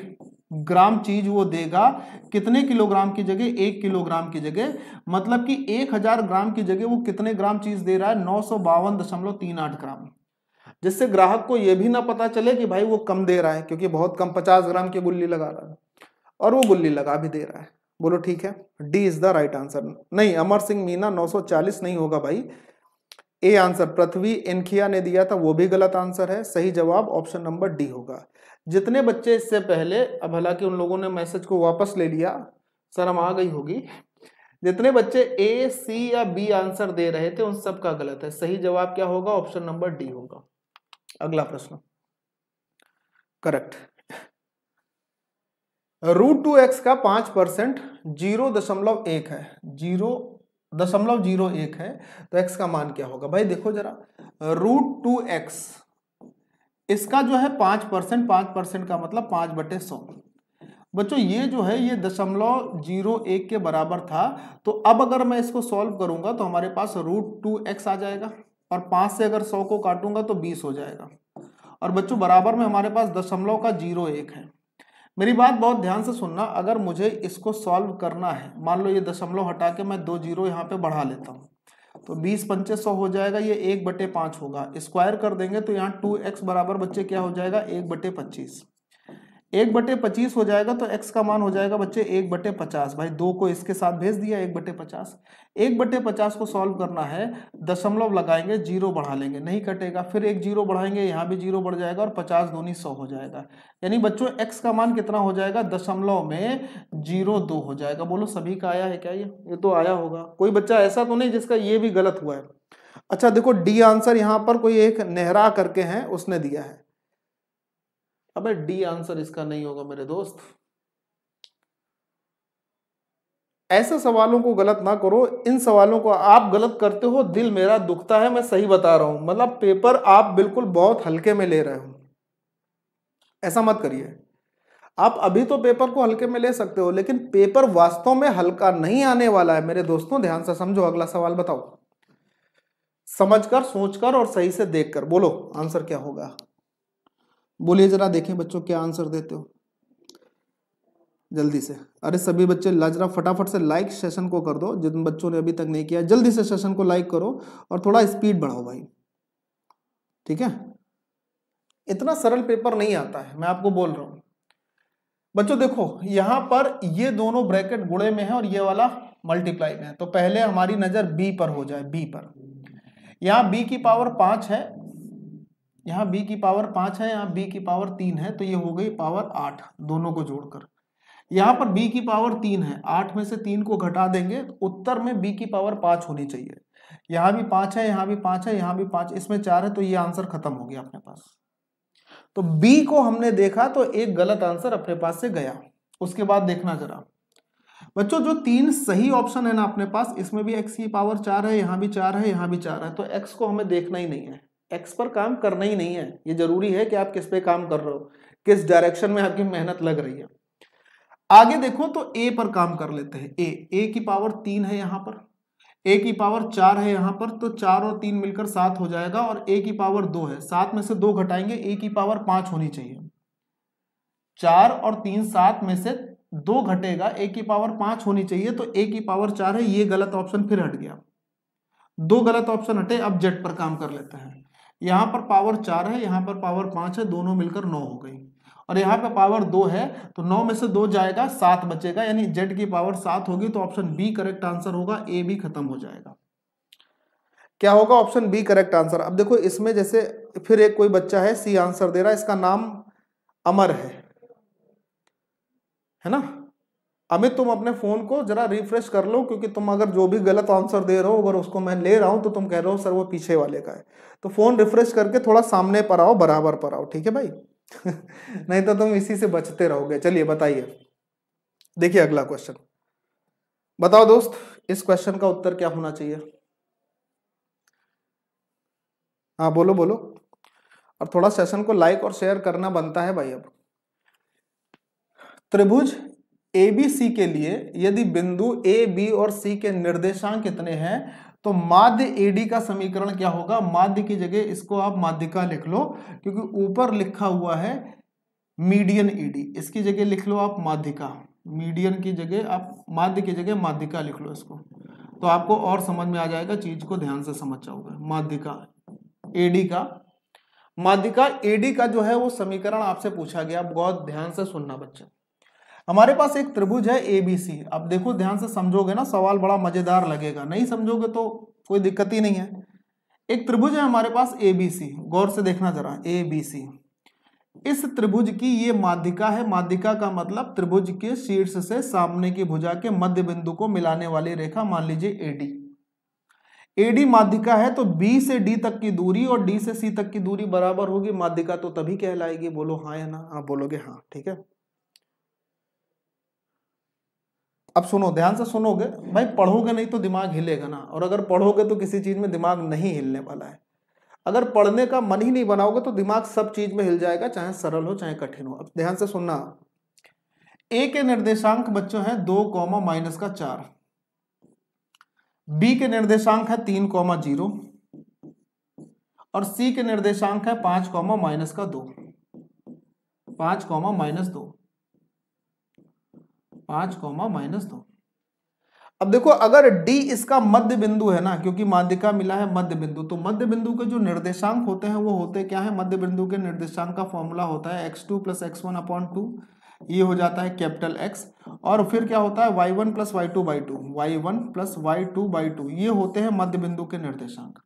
Speaker 1: ग्राम चीज वो देगा कितने किलोग्राम की जगह एक किलोग्राम की जगह मतलब कि एक हजार ग्राम की जगह वो कितने ग्राम चीज दे रहा है नौ सौ बावन दशमलव तीन आठ ग्राम जिससे ग्राहक को यह भी ना पता चले कि भाई वो कम दे रहा है क्योंकि बहुत कम पचास ग्राम की गुल्ली लगा रहा है और वो गुल्ली लगा भी दे रहा है बोलो ठीक है D is the right answer नहीं अमर सिंह मीना 940 नहीं होगा भाई ए आंसर पृथ्वी एनखिया ने दिया था वो भी गलत आंसर है सही जवाब ऑप्शन नंबर डी होगा जितने बच्चे इससे पहले अब हालांकि उन लोगों ने मैसेज को वापस ले लिया शर्म आ गई होगी जितने बच्चे ए सी या बी आंसर दे रहे थे उन सब का गलत है सही जवाब क्या होगा ऑप्शन नंबर डी होगा अगला प्रश्न करेक्ट रूट टू एक्स का पाँच परसेंट जीरो दशमलव एक है जीरो दशमलव जीरो एक है तो एक्स का मान क्या होगा भाई देखो जरा रूट टू एक्स इसका जो है पाँच परसेंट पाँच परसेंट का मतलब पाँच बटे सौ बच्चों ये जो है ये दशमलव जीरो एक के बराबर था तो अब अगर मैं इसको सॉल्व करूंगा तो हमारे पास रूट टू एक्स आ जाएगा और पाँच से अगर सौ को काटूंगा तो बीस हो जाएगा और बच्चों बराबर में हमारे पास दशमलव का जीरो एक है मेरी बात बहुत ध्यान से सुनना अगर मुझे इसको सॉल्व करना है मान लो ये दशमलव हटा के मैं दो जीरो यहाँ पे बढ़ा लेता हूँ तो बीस पंचे सौ हो जाएगा ये एक बटे पाँच होगा स्क्वायर कर देंगे तो यहाँ टू एक्स बराबर बच्चे क्या हो जाएगा एक बटे पच्चीस एक बटे पच्चीस हो जाएगा तो एक्स का मान हो जाएगा बच्चे एक बटे पचास भाई दो को इसके साथ भेज दिया एक बटे पचास एक बटे पचास को सॉल्व करना है दशमलव लगाएंगे जीरो बढ़ा लेंगे नहीं कटेगा फिर एक जीरो बढ़ाएंगे यहाँ भी जीरो बढ़ जाएगा और पचास दूनी सौ हो जाएगा यानी बच्चों एक्स का मान कितना हो जाएगा दशमलव में जीरो दो हो जाएगा बोलो सभी का आया है क्या ये ये तो आया होगा कोई बच्चा ऐसा तो नहीं जिसका ये भी गलत हुआ है अच्छा देखो डी आंसर यहाँ पर कोई एक नेहरा करके हैं उसने दिया है अब डी आंसर इसका नहीं होगा मेरे दोस्त ऐसे सवालों को गलत ना करो इन सवालों को आप गलत करते हो दिल मेरा दुखता है मैं सही बता रहा हूँ मतलब पेपर आप बिल्कुल बहुत हल्के में ले रहे हो ऐसा मत करिए आप अभी तो पेपर को हल्के में ले सकते हो लेकिन पेपर वास्तव में हल्का नहीं आने वाला है मेरे दोस्तों ध्यान से समझो अगला सवाल बताओ समझकर सोचकर और सही से देखकर बोलो आंसर क्या होगा बोलिए जरा देखें बच्चों क्या आंसर देते हो जल्दी से अरे सभी बच्चे लाजरा फटाफट से लाइक सेशन को कर दो जिन बच्चों ने अभी तक नहीं किया जल्दी से सेशन को लाइक करो और थोड़ा स्पीड बढ़ाओ भाई ठीक है इतना सरल पेपर नहीं आता है मैं आपको बोल रहा हूँ बच्चों देखो यहाँ पर ये दोनों ब्रैकेट गुड़े में है और ये वाला मल्टीप्लाई में है तो पहले हमारी नज़र बी पर हो जाए बी पर यहाँ बी की पावर पाँच है यहाँ बी की पावर पाँच है यहाँ बी की पावर तीन है तो ये हो गई पावर आठ दोनों को जोड़कर यहाँ पर b की पावर तीन है आठ में से तीन को घटा देंगे तो उत्तर में b की पावर पांच होनी चाहिए यहाँ भी पांच है यहाँ भी पांच है यहाँ भी पांच इसमें चार है तो ये आंसर खत्म हो गया अपने पास तो b को हमने देखा तो एक गलत आंसर अपने पास से गया उसके बाद देखना जरा बच्चों जो तीन सही ऑप्शन है ना अपने पास इसमें भी एक्स की पावर चार है यहाँ भी चार है यहाँ भी चार है तो एक्स को हमें देखना ही नहीं है एक्स पर काम करना ही नहीं है ये जरूरी है कि आप किस पे काम कर रहे हो किस डायरेक्शन में आपकी मेहनत लग रही है आगे देखो तो ए पर काम कर लेते हैं ए ए की पावर तीन है यहां पर ए की पावर चार है यहां पर तो चार और तीन मिलकर सात हो जाएगा और ए की पावर दो है सात में से दो घटाएंगे ए की पावर पांच होनी चाहिए चार और तीन सात में से दो घटेगा ए की पावर पांच होनी चाहिए तो ए की पावर चार है ये गलत ऑप्शन फिर हट गया दो गलत ऑप्शन हटे अब जेट पर काम कर लेते हैं यहां पर पावर चार है यहां पर पावर पांच है दोनों मिलकर नौ हो गई और यहाँ पे पावर दो है तो नौ में से दो जाएगा सात बचेगा यानी जेड की पावर सात होगी तो ऑप्शन बी करेक्ट आंसर होगा ए भी खत्म हो जाएगा क्या होगा ऑप्शन बी करेक्ट आंसर अब देखो इसमें जैसे फिर एक कोई बच्चा है सी आंसर दे रहा है इसका नाम अमर है है ना अमित तुम अपने फोन को जरा रिफ्रेश कर लो क्योंकि तुम अगर जो भी गलत आंसर दे रहे हो अगर उसको मैं ले रहा हूं तो तुम कह रहे हो सर वो पीछे वाले का है तो फोन रिफ्रेश करके थोड़ा सामने पर आओ बराबर पर आओ ठीक है भाई नहीं तो तुम इसी से बचते रहोगे चलिए बताइए देखिए अगला क्वेश्चन बताओ दोस्त इस क्वेश्चन का उत्तर क्या होना चाहिए हाँ बोलो बोलो और थोड़ा सेशन को लाइक और शेयर करना बनता है भाई अब त्रिभुज ए बी सी के लिए यदि बिंदु ए बी और सी के निर्देशांक कितने हैं तो माध्य एडी का समीकरण क्या होगा माध्य की जगह इसको आप माध्यिका लिख लो क्योंकि ऊपर लिखा हुआ है मीडियन ईडी इसकी जगह लिख लो आप माध्यिका मीडियन की जगह आप माध्य की जगह माध्यिका लिख लो इसको तो आपको और समझ में आ जाएगा चीज को ध्यान से समझ जाओगे माध्यिका एडी का माध्यिका एडी का जो है वो समीकरण आपसे पूछा गया आप बहुत ध्यान से सुनना बच्चा हमारे पास एक त्रिभुज है ए बी सी अब देखो ध्यान से समझोगे ना सवाल बड़ा मजेदार लगेगा नहीं समझोगे तो कोई दिक्कत ही नहीं है एक त्रिभुज है हमारे पास ए बी सी गौर से देखना जरा ए बी सी इस त्रिभुज की ये माध्यिका है माध्यिका का मतलब त्रिभुज के शीर्ष से सामने की भुजा के मध्य बिंदु को मिलाने वाली रेखा मान लीजिए ए डी एडी माध्यिका है तो बी से डी तक की दूरी और डी से सी तक की दूरी बराबर होगी माध्यिका तो तभी कहलाएगी बोलो हाँ या ना आप हाँ, बोलोगे हाँ ठीक है अब सुनो ध्यान से सुनोगे भाई पढ़ोगे नहीं तो दिमाग हिलेगा ना और अगर पढ़ोगे तो किसी चीज़ में दिमाग नहीं हिलने वाला है अगर पढ़ने का मन ही नहीं बनाओगे तो दिमाग सब चीज़ में हिल जाएगा चाहे सरल हो चाहे कठिन हो अब ध्यान से सुनना ए के निर्देशांक बच्चों हैं दो कॉमा माइनस का चार बी के निर्देशांक है तीन कॉमा जीरो और सी के निर्देशांक है पांच कॉमा माइनस का दो पांच कॉमा माइनस दो पांच कॉमा माइनस दो अब देखो अगर डी इसका मध्य बिंदु है ना क्योंकि माध्यिका मिला है मध्य बिंदु तो मध्य बिंदु के जो निर्देशांक होते हैं वो होते क्या है मध्य बिंदु के निर्देशांक का फॉर्मूला होता है x two plus x one upon two ये हो जाता है कैपिटल एक्स और फिर क्या होता है y one plus y two by two y one plus y two by two ये होते हैं मध्य बिंदु के निर्देशांक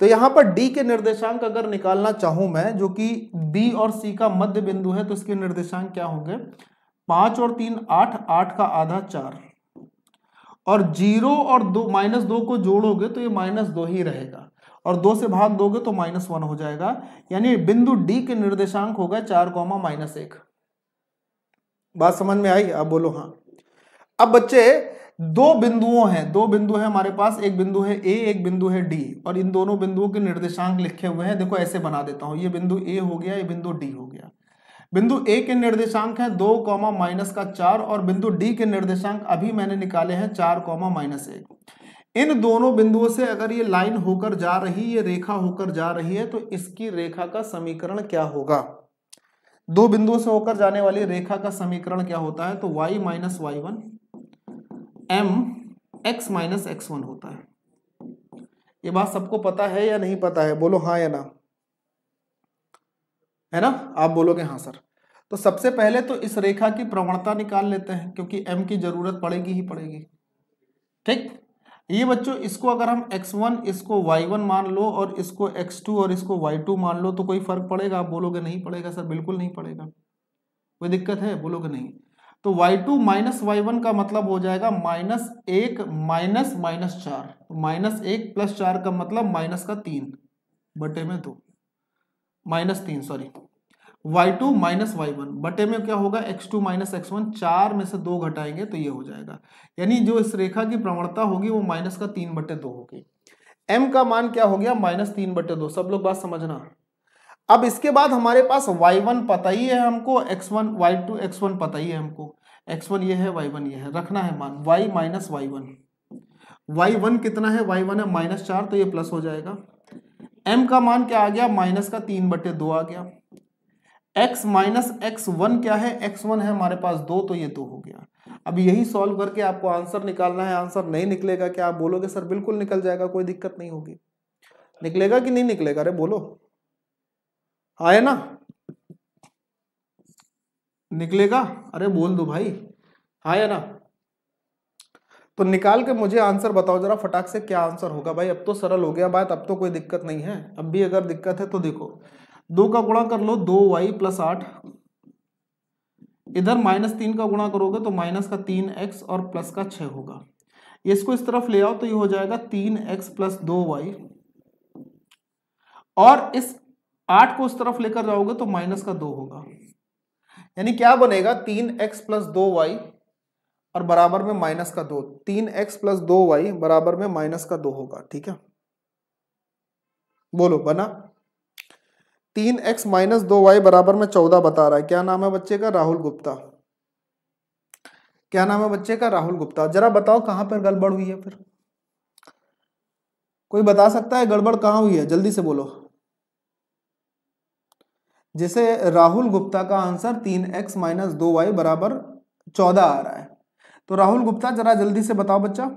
Speaker 1: तो यहां पर डी के निर्देशांक अगर निकालना चाहूं मैं जो कि बी और सी का मध्य बिंदु है तो इसके निर्देशांक क्या होंगे पांच और तीन आठ आठ का आधा चार और जीरो और दो माइनस दो को जोड़ोगे तो ये माइनस दो ही रहेगा और दो से भाग दोगे तो माइनस वन हो जाएगा यानी बिंदु डी के निर्देशांक होगा चार कौमा माइनस एक बात समझ में आई अब बोलो हाँ अब बच्चे दो बिंदुओं हैं दो बिंदु है हमारे पास एक बिंदु है ए एक बिंदु है डी और इन दोनों बिंदुओं के निर्देशांक लिखे हुए हैं देखो ऐसे बना देता हूं ये बिंदु ए हो गया ये बिंदु डी हो गया बिंदु ए के निर्देशांक है दो कॉमा माइनस का चार और बिंदु डी के निर्देशांक अभी मैंने निकाले हैं चार कॉमा माइनस एक इन दोनों बिंदुओं से अगर ये लाइन होकर जा रही ये रेखा होकर जा रही है तो इसकी रेखा का समीकरण क्या होगा दो बिंदुओं से होकर जाने वाली रेखा का समीकरण क्या होता है तो y minus y one m x minus x one होता है ये बात सबको पता है या नहीं पता है बोलो हाँ या ना है ना आप बोलोगे हाँ सर तो सबसे पहले तो इस रेखा की प्रवणता निकाल लेते हैं क्योंकि एम की जरूरत पड़ेगी ही पड़ेगी ठीक ये बच्चों इसको अगर हम x1 इसको y1 मान लो और इसको x2 और इसको y2 मान लो तो कोई फर्क पड़ेगा आप बोलोगे नहीं पड़ेगा सर बिल्कुल नहीं पड़ेगा कोई दिक्कत है बोलोगे नहीं तो y2 माइनस वाई का मतलब हो जाएगा माइनस एक माइनस माइनस चार माइनस तो एक प्लस चार का मतलब माइनस का तीन बटे में दो माइनस तीन sorry y two minus y one बटे में क्या होगा x two minus x one चार में से दो घटाएंगे तो ये हो जाएगा यानी जो इस रेखा की प्रवणता होगी वो माइनस का तीन बटे दो होगी एम का मान क्या हो गया माइनस तीन बटे दो सब लोग बात समझना अब इसके बाद हमारे पास वाई वन पता ही है हमको x one y two x one पता ही है हमको एक्स वन ये है वाई वन ये है रखना है मान y minus y one y one कितना है वाई वन है माइनस चार तो ये प्लस हो जाएगा m का मान क्या आ गया माइनस का तीन बटे दो आ गया x माइनस एक्स वन क्या है एक्स वन है हमारे पास दो तो ये दो हो गया अब यही सॉल्व करके आपको आंसर निकालना है आंसर नहीं निकलेगा क्या आप बोलोगे सर बिल्कुल निकल जाएगा कोई दिक्कत नहीं होगी निकलेगा कि नहीं निकलेगा अरे बोलो आए है ना निकलेगा अरे बोल दो भाई हाँ या ना तो निकाल के मुझे आंसर बताओ जरा फटाक से क्या आंसर होगा भाई अब तो सरल हो गया बात अब तो कोई दिक्कत नहीं है अब भी अगर दिक्कत है तो देखो दो का गुणा कर लो दो वाई प्लस आठ इधर माइनस तीन का गुणा करोगे तो माइनस का तीन एक्स और प्लस का छः होगा इसको इस तरफ ले आओ तो ये हो जाएगा तीन एक्स प्लस दो वाई और इस आठ को इस तरफ लेकर जाओगे तो माइनस का दो होगा यानी क्या बनेगा तीन एक्स प्लस दो वाई और बराबर में माइनस का दो तीन एक्स प्लस दो वाई बराबर में माइनस का दो होगा ठीक है बोलो बना तीन एक्स माइनस दो वाई बराबर में चौदह बता रहा है क्या नाम है बच्चे का राहुल गुप्ता क्या नाम है बच्चे का राहुल गुप्ता जरा बताओ कहां पर गड़बड़ हुई है फिर कोई बता सकता है गड़बड़ कहां हुई है जल्दी से बोलो जैसे राहुल गुप्ता का आंसर तीन एक्स माइनस दो वाई बराबर चौदह आ रहा है तो राहुल गुप्ता जरा जल्दी से बताओ बच्चा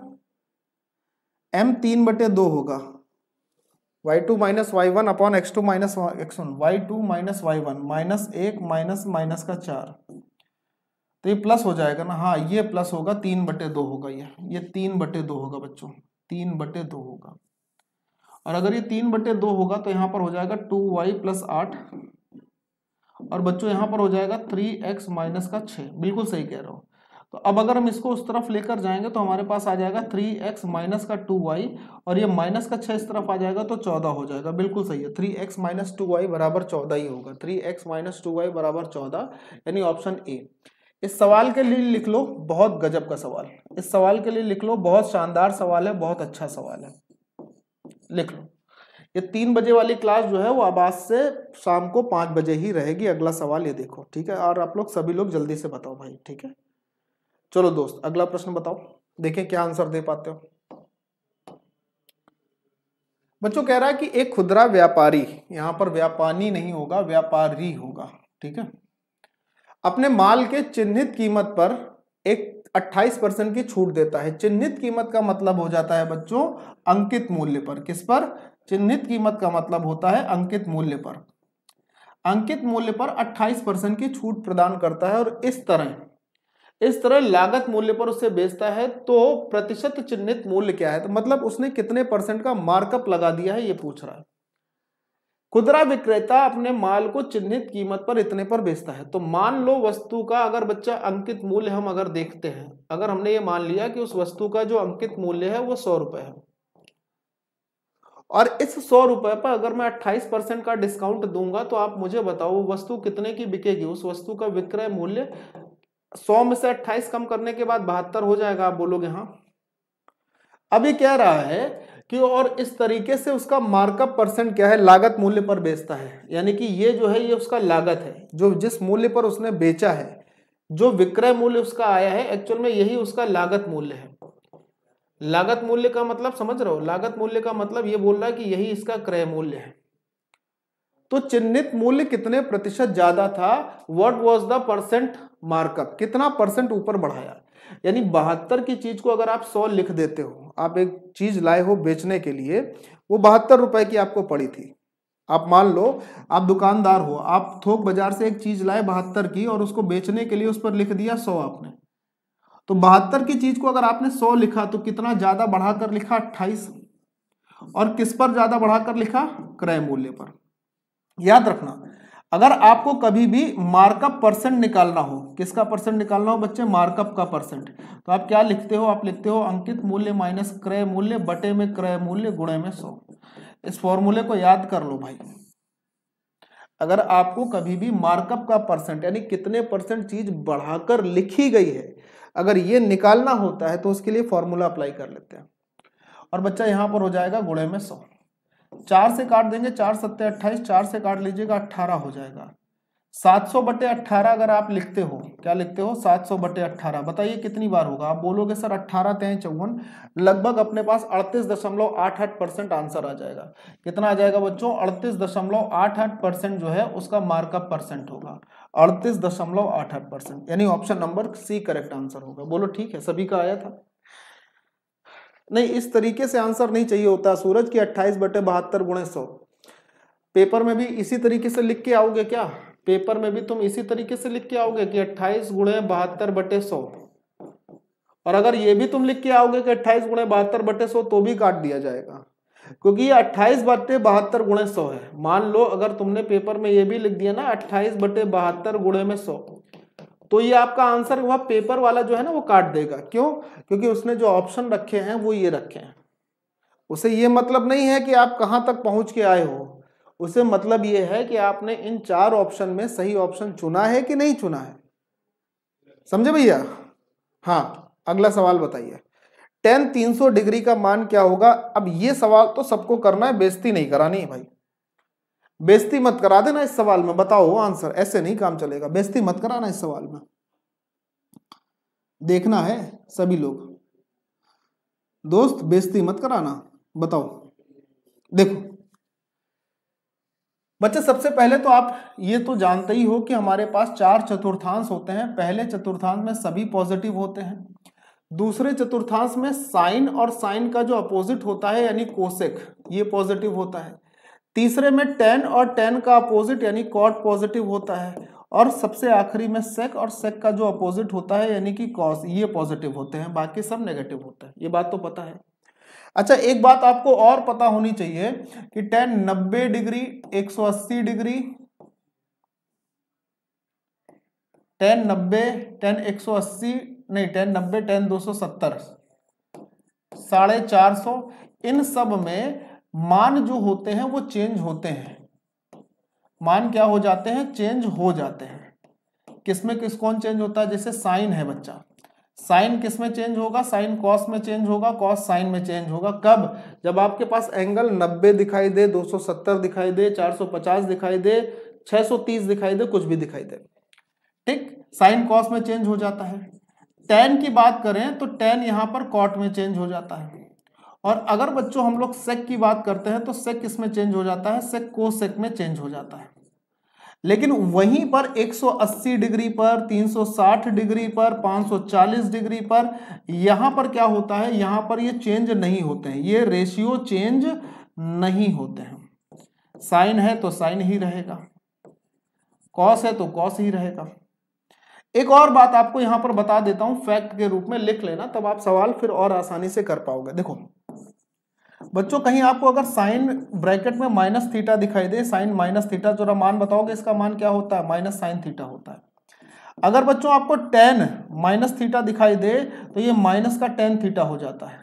Speaker 1: एम तीन बटे दो होगा y two minus y one upon x two minus x one y two minus y one minus एक माइनस माइनस का चार तो ये प्लस हो जाएगा ना हाँ ये प्लस होगा तीन बटे दो होगा ये ये तीन बटे दो होगा बच्चों तीन बटे दो होगा और अगर ये तीन बटे दो होगा तो यहाँ पर हो जाएगा टू वाई प्लस आठ और बच्चों यहाँ पर हो जाएगा थ्री एक्स माइनस का छः बिल्कुल सही कह रहे हो तो अब अगर हम इसको उस तरफ लेकर जाएंगे तो हमारे पास आ जाएगा थ्री एक्स माइनस का टू वाई और ये माइनस का छः इस तरफ आ जाएगा तो चौदह हो जाएगा बिल्कुल सही है three x minus two y बराबर चौदह ही होगा three x minus two y बराबर चौदह यानी ऑप्शन ए इस सवाल के लिए लिख लो बहुत गजब का सवाल इस सवाल के लिए लिख लो बहुत शानदार सवाल है बहुत अच्छा सवाल है लिख लो ये तीन बजे वाली क्लास जो है वो अब आज से शाम को पाँच बजे ही रहेगी अगला सवाल ये देखो ठीक है और आप लोग सभी लोग जल्दी से बताओ भाई ठीक है चलो दोस्त अगला प्रश्न बताओ देखें क्या आंसर दे पाते हो बच्चों कह रहा है कि एक खुदरा व्यापारी यहां पर व्यापारी नहीं होगा व्यापारी होगा ठीक है अपने माल के चिन्हित कीमत पर एक 28 परसेंट की छूट देता है चिन्हित कीमत का मतलब हो जाता है बच्चों अंकित मूल्य पर किस पर चिन्हित कीमत का मतलब होता है अंकित मूल्य पर अंकित मूल्य पर 28 परसेंट की छूट प्रदान करता है और इस तरह इस तरह लागत मूल्य पर उसे बेचता है तो प्रतिशत चिन्हित मूल्य क्या है तो मतलब उसने कितने परसेंट का मार्कअप लगा दिया है ये पूछ रहा है खुदरा विक्रेता अपने माल को चिन्हित कीमत पर इतने पर बेचता है तो मान लो वस्तु का अगर बच्चा अंकित मूल्य हम अगर देखते हैं अगर हमने ये मान लिया कि उस वस्तु का जो अंकित मूल्य है वो सौ रुपए है और इस सौ रुपए पर अगर मैं अट्ठाईस परसेंट का डिस्काउंट दूंगा तो आप मुझे बताओ वो वस्तु कितने की बिकेगी उस वस्तु का विक्रय मूल्य सौ में से अट्ठाईस कम करने के बाद बहत्तर हो जाएगा आप बोलोगे हाँ अभी कह रहा है कि और इस तरीके से उसका मार्कअप परसेंट क्या है लागत मूल्य पर बेचता है यानी कि ये जो है ये उसका लागत है जो जिस मूल्य पर उसने बेचा है जो विक्रय मूल्य उसका आया है एक्चुअल में यही उसका लागत मूल्य है लागत मूल्य का मतलब समझ रहे हो लागत मूल्य का मतलब ये बोल रहा है कि यही इसका क्रय मूल्य है तो चिन्हित मूल्य कितने प्रतिशत ज्यादा था what was the percent markup कितना परसेंट ऊपर बढ़ाया यानी बहत्तर की चीज को अगर आप सौ लिख देते हो आप एक चीज लाए हो बेचने के लिए वो बहत्तर रुपए की आपको पड़ी थी आप मान लो आप दुकानदार हो आप थोक बाजार से एक चीज लाए बहत्तर की और उसको बेचने के लिए उस पर लिख दिया सौ आपने तो बहत्तर की चीज को अगर आपने सौ लिखा तो कितना ज्यादा बढ़ाकर लिखा अट्ठाईस और किस पर ज्यादा बढ़ाकर लिखा क्रय मूल्य पर याद रखना अगर आपको कभी भी मार्कअप परसेंट निकालना हो किसका परसेंट निकालना हो बच्चे मार्कअप का परसेंट तो आप क्या लिखते हो आप लिखते हो अंकित मूल्य माइनस क्रय मूल्य बटे में क्रय मूल्य गुणे में सौ इस फॉर्मूले को याद कर लो भाई अगर आपको कभी भी मार्कअप का परसेंट यानी कितने परसेंट चीज बढ़ाकर लिखी गई है अगर ये निकालना होता है तो उसके लिए फॉर्मूला अप्लाई कर लेते हैं और बच्चा यहां पर हो जाएगा गुणे में सौ चार से काट देंगे चार सत्ते अट्ठाईस चार से काट लीजिएगा अट्ठारह हो जाएगा सात सौ बटे अट्ठारह अगर आप लिखते हो क्या लिखते हो सात सौ बटे अट्ठारह बताइए कितनी बार होगा आप बोलोगे सर अट्ठारह तय चौवन लगभग अपने पास अड़तीस दशमलव आठ आठ परसेंट आंसर आ जाएगा कितना आ जाएगा बच्चों अड़तीस दशमलव आठ आठ परसेंट जो है उसका मार्कअप परसेंट होगा अड़तीस दशमलव आठ आठ परसेंट यानी option number C correct answer होगा बोलो ठीक है सभी का आया था नहीं इस तरीके से आंसर नहीं चाहिए होता सूरज की अट्ठाईस बटे बहत्तर गुणे सौ पेपर में भी इसी तरीके से लिख के आओगे क्या पेपर में भी तुम इसी तरीके से लिख के आओगे कि अट्ठाईस गुणे बहत्तर बटे सौ और अगर ये भी तुम लिख के आओगे कि अट्ठाईस गुणे बहत्तर बटे सौ तो भी काट दिया जाएगा क्योंकि ये अट्ठाईस बटे बहत्तर गुणे सौ है मान लो अगर तुमने पेपर में ये भी लिख दिया ना अट्ठाईस बटे बहत्तर गुणे में सौ तो ये आपका आंसर वह पेपर वाला जो है ना वो काट देगा क्यों क्योंकि उसने जो ऑप्शन रखे हैं वो ये रखे हैं उसे ये मतलब नहीं है कि आप कहाँ तक पहुँच के आए हो उसे मतलब ये है कि आपने इन चार ऑप्शन में सही ऑप्शन चुना है कि नहीं चुना है समझे भैया हाँ अगला सवाल बताइए टेन तीन सौ डिग्री का मान क्या होगा अब ये सवाल तो सबको करना है बेजती नहीं करानी है भाई बेस्ती मत करा देना इस सवाल में बताओ आंसर ऐसे नहीं काम चलेगा बेस्ती मत कराना इस सवाल में देखना है सभी लोग दोस्त बेस्ती मत कराना बताओ देखो बच्चे सबसे पहले तो आप ये तो जानते ही हो कि हमारे पास चार चतुर्थांश होते हैं पहले चतुर्थांश में सभी पॉजिटिव होते हैं दूसरे चतुर्थांश में साइन और साइन का जो अपोजिट होता है यानी कोसेक ये पॉजिटिव होता है तीसरे में टेन और टेन का अपोजिट यानी कॉट पॉजिटिव होता है और सबसे आखिरी में सेक और सेक का जो अपोजिट होता है यानी कि कॉस ये पॉजिटिव होते हैं बाकी सब नेगेटिव होता है ये बात तो पता है अच्छा एक बात आपको और पता होनी चाहिए कि टेन नब्बे डिग्री एक सौ अस्सी डिग्री टेन नब्बे टेन एक सौ अस्सी नहीं टेन नब्बे टेन दो सौ सत्तर साढ़े चार सौ इन सब में मान जो होते हैं वो चेंज होते हैं मान क्या हो जाते हैं चेंज हो जाते हैं किसमें किस कौन चेंज होता है जैसे साइन है बच्चा साइन किस में चेंज होगा साइन कॉस में चेंज होगा कॉस साइन में चेंज होगा कब जब आपके पास एंगल 90 दिखाई दे 270 दिखाई दे 450 दिखाई दे 630 दिखाई दे कुछ भी दिखाई दे ठीक साइन कॉस में चेंज हो जाता है टेन की बात करें तो टेन यहां पर कॉट में चेंज हो जाता है और अगर बच्चों हम लोग सेक की बात करते हैं तो सेक इसमें चेंज हो जाता है सेक को सेक में चेंज हो जाता है लेकिन वहीं पर 180 डिग्री पर 360 डिग्री पर 540 डिग्री पर यहां पर क्या होता है यहां पर ये चेंज नहीं होते हैं ये रेशियो चेंज नहीं होते हैं साइन है तो साइन ही रहेगा कॉस है तो कॉस ही रहेगा एक और बात आपको यहां पर बता देता हूं फैक्ट के रूप में लिख लेना तब आप सवाल फिर और आसानी से कर पाओगे देखो बच्चों कहीं आपको अगर साइन ब्रैकेट में माइनस थीटा दिखाई दे साइन माइनस थीटा जरा मान बताओगे इसका मान क्या होता है माइनस साइन थीटा होता है अगर बच्चों आपको टेन माइनस थीटा दिखाई दे तो ये माइनस का टेन थीटा हो जाता है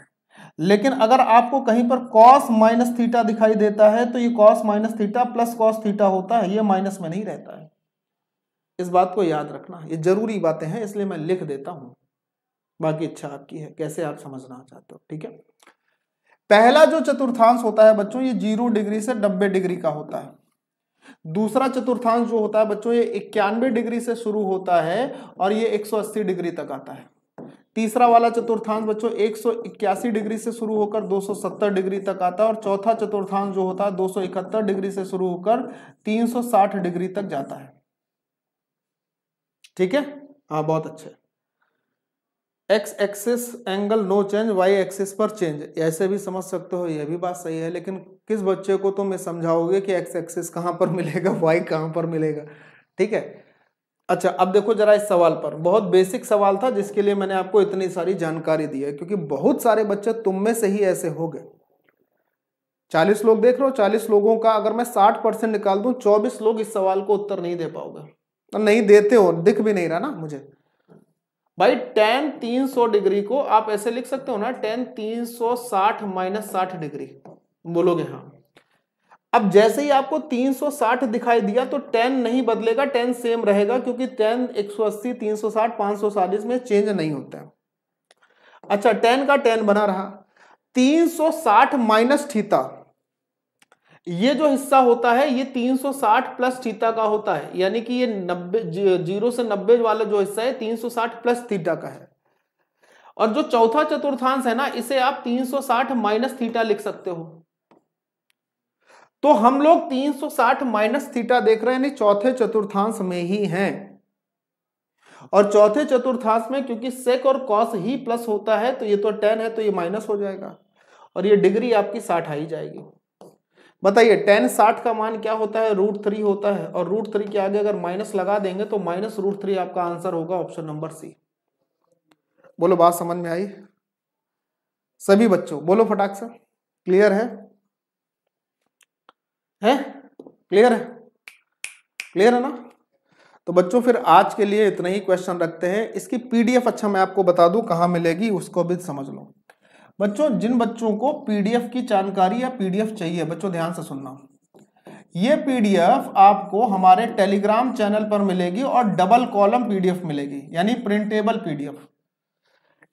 Speaker 1: लेकिन अगर आपको कहीं पर कॉस माइनस थीटा दिखाई देता है तो ये cos minus theta plus cos theta होता है ये माइनस में नहीं रहता है इस बात को याद रखना ये जरूरी बातें हैं इसलिए मैं लिख देता हूँ बाकी इच्छा आपकी है कैसे आप समझना चाहते हो ठीक है पहला जो चतुर्थांश होता है बच्चों ये जीरो डिग्री से नब्बे डिग्री का होता है दूसरा चतुर्थांश जो होता है बच्चों ये इक्यानवे डिग्री से शुरू होता है और ये 180 डिग्री तक आता है तीसरा वाला चतुर्थांश बच्चों एक डिग्री से शुरू होकर 270 डिग्री तक आता है और चौथा चतुर्थांश जो होता है दो डिग्री से शुरू होकर 360 डिग्री तक जाता है ठीक है हाँ बहुत अच्छे x axis angle no change y axis पर चेंज ऐसे भी समझ सकते हो यह भी बात सही है लेकिन किस बच्चे को तो मैं समझाओगे कि एक्स एक्सेस कहाँ पर मिलेगा वाई कहाँ पर मिलेगा ठीक है अच्छा अब देखो जरा इस सवाल पर बहुत बेसिक सवाल था जिसके लिए मैंने आपको इतनी सारी जानकारी दी है क्योंकि बहुत सारे बच्चे तुम में से ही ऐसे हो गए चालीस लोग देख रहे हो चालीस लोगों का अगर मैं साठ परसेंट निकाल दूं चौबीस लोग इस सवाल को उत्तर नहीं दे पाओगे नहीं देते हो दिख भी नहीं रहा ना मुझे भाई टेन तीन सौ डिग्री को आप ऐसे लिख सकते हो ना टेन तीन सौ साठ माइनस साठ डिग्री बोलोगे हाँ अब जैसे ही आपको 360 दिखाई दिया तो टेन नहीं बदलेगा टेन सेम रहेगा क्योंकि साठ 180 360 540 में चेंज नहीं होता है अच्छा टेन का टेन बना रहा 360 माइनस थीटा ये जो हिस्सा होता है ये 360 प्लस थीटा का होता है यानी कि ये 90 जीरो से 90 वाला जो हिस्सा है 360 प्लस थीटा का है और जो चौथा चतुर्थांश है ना इसे आप 360 माइनस थीटा लिख सकते हो तो हम लोग 360 माइनस थीटा देख रहे हैं चौथे चतुर्थांश में ही हैं और चौथे चतुर्थांश में क्योंकि सेक और कॉस ही प्लस होता है तो ये तो टेन है तो ये माइनस हो जाएगा और ये डिग्री आपकी साठ आई जाएगी बताइए टेन साठ का मान क्या होता है रूट थ्री होता है और रूट थ्री के आगे अगर माइनस लगा देंगे तो माइनस रूट थ्री आपका आंसर होगा ऑप्शन नंबर सी बोलो बात समझ में आई सभी बच्चों बोलो फटाक से क्लियर है है क्लियर है क्लियर है ना तो बच्चों फिर आज के लिए इतना ही क्वेश्चन रखते हैं इसकी पीडीएफ अच्छा मैं आपको बता दूं कहां मिलेगी उसको भी समझ लो बच्चों जिन बच्चों को पीडीएफ की जानकारी या पीडीएफ चाहिए बच्चों ध्यान से सुनना ये पीडीएफ आपको हमारे टेलीग्राम चैनल पर मिलेगी और डबल कॉलम पीडीएफ मिलेगी यानी प्रिंटेबल पीडीएफ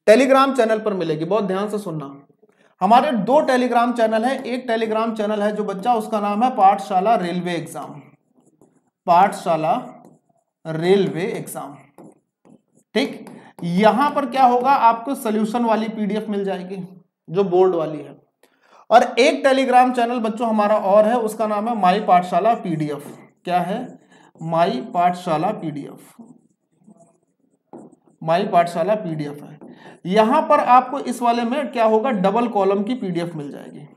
Speaker 1: टेलीग्राम चैनल पर मिलेगी बहुत ध्यान से सुनना हमारे दो टेलीग्राम चैनल है एक टेलीग्राम चैनल है जो बच्चा उसका नाम है Pathshala railway exam Pathshala railway exam ठीक यहां पर क्या होगा आपको सोल्यूशन वाली पीडीएफ मिल जाएगी जो बोर्ड वाली है और एक टेलीग्राम चैनल बच्चों हमारा और है उसका नाम है माई पाठशाला पीडीएफ क्या है माई पाठशाला पीडीएफ माई पाठशाला पीडीएफ है यहां पर आपको इस वाले में क्या होगा डबल कॉलम की पीडीएफ मिल जाएगी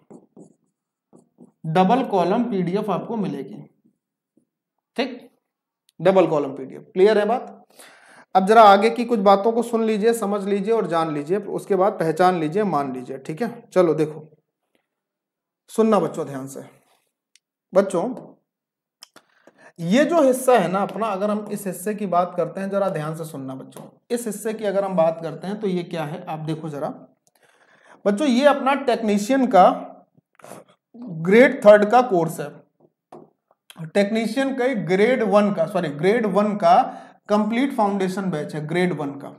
Speaker 1: डबल कॉलम पीडीएफ आपको मिलेगी ठीक डबल कॉलम पीडीएफ क्लियर है बात अब जरा आगे की कुछ बातों को सुन लीजिए समझ लीजिए और जान लीजिए उसके बाद पहचान लीजिए मान लीजिए ठीक है चलो देखो सुनना बच्चों ध्यान से बच्चों ये जो हिस्सा है ना अपना अगर हम इस हिस्से की बात करते हैं जरा ध्यान से सुनना बच्चों इस हिस्से की अगर हम बात करते हैं तो ये क्या है आप देखो जरा बच्चों ये अपना टेक्नीशियन का ग्रेड थर्ड का कोर्स है टेक्नीशियन का ग्रेड वन का सॉरी ग्रेड वन का कंप्लीट फाउंडेशन बैच है ग्रेड वन का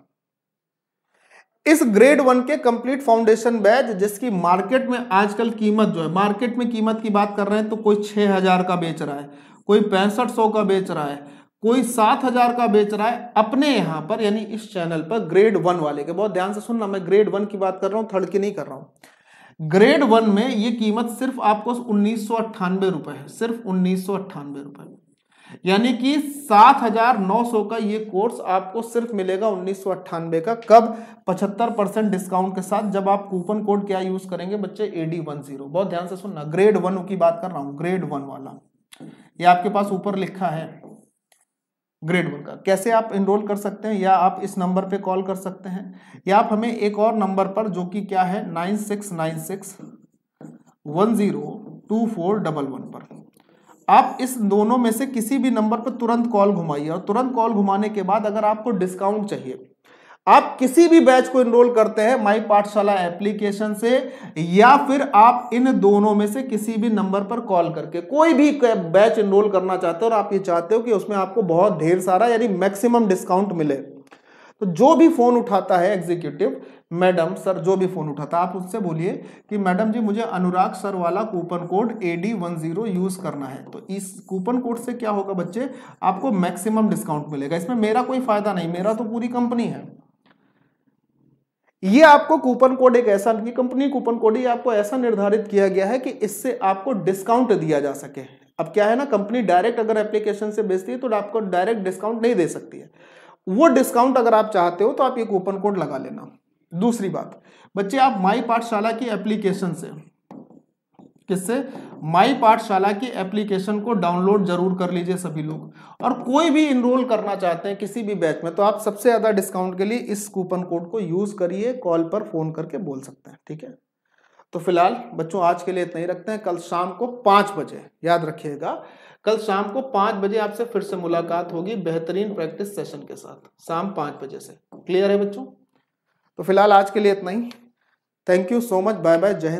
Speaker 1: इस ग्रेड वन के कंप्लीट फाउंडेशन बैच जिसकी मार्केट में आजकल कीमत जो है मार्केट में कीमत की बात कर रहे हैं तो कोई छह हजार का बेच रहा है कोई पैंसठ सौ का बेच रहा है कोई सात हजार का बेच रहा है अपने यहां पर यानी इस चैनल पर ग्रेड वन वाले के बहुत ध्यान से सुनना मैं ग्रेड वन की बात कर रहा हूं थर्ड की नहीं कर रहा हूं ग्रेड वन में ये कीमत सिर्फ आपको उन्नीस सौ है सिर्फ उन्नीस सौ रुपए यानी कि 7,900 का ये कोर्स आपको सिर्फ मिलेगा उन्नीस का कब 75 परसेंट डिस्काउंट के साथ जब आप कूपन कोड क्या यूज करेंगे बच्चे एडी वन जीरो बहुत ध्यान से सुनना ग्रेड वन की बात कर रहा हूं ग्रेड वन वाला ये आपके पास ऊपर लिखा है ग्रेड वन का कैसे आप इनरोल कर सकते हैं या आप इस नंबर पे कॉल कर सकते हैं या आप हमें एक और नंबर पर जो कि क्या है nine six nine six one zero two four double one पर आप इस दोनों में से किसी भी नंबर पर तुरंत कॉल घुमाइए और तुरंत कॉल घुमाने के बाद अगर आपको डिस्काउंट चाहिए आप किसी भी बैच को इनरोल करते हैं माई पाठशाला एप्लीकेशन से या फिर आप इन दोनों में से किसी भी नंबर पर कॉल करके कोई भी बैच इनरोल करना चाहते हो और आप ये चाहते हो कि उसमें आपको बहुत ढेर सारा यानी मैक्सिमम डिस्काउंट मिले तो जो भी फोन उठाता है एग्जीक्यूटिव मैडम सर जो भी फ़ोन उठाता आप उससे बोलिए कि मैडम जी मुझे अनुराग सर वाला coupon code A D one zero use करना है तो इस कूपन कोड से क्या होगा बच्चे आपको मैक्सिमम डिस्काउंट मिलेगा इसमें मेरा कोई फ़ायदा नहीं मेरा तो पूरी कंपनी है ये आपको कूपन कोड एक ऐसा ये कंपनी कूपन कोड ये आपको ऐसा निर्धारित किया गया है कि इससे आपको डिस्काउंट दिया जा सके अब क्या है ना कंपनी डायरेक्ट अगर एप्लीकेशन से बेचती है तो आपको डायरेक्ट डिस्काउंट नहीं दे सकती है वो डिस्काउंट अगर आप चाहते हो तो आप ये कूपन कोड लगा लेना दूसरी बात बच्चे आप माई पाठशाला की एप्लीकेशन से किससे माई पाठशाला की एप्लीकेशन को डाउनलोड जरूर कर लीजिए सभी लोग और कोई भी इनरोल करना चाहते हैं किसी भी बैच में तो आप सबसे ज़्यादा डिस्काउंट के लिए इस कूपन कोड को यूज़ करिए कॉल पर फ़ोन करके बोल सकते हैं ठीक है तो फिलहाल बच्चों आज के लिए इतना ही रखते हैं कल शाम को पाँच बजे याद रखिएगा कल शाम को पाँच बजे आपसे फिर से मुलाकात होगी बेहतरीन प्रैक्टिस सेशन के साथ शाम पाँच बजे से क्लियर है बच्चों तो फिलहाल आज के लिए इतना ही thank you so much bye bye Jai Hind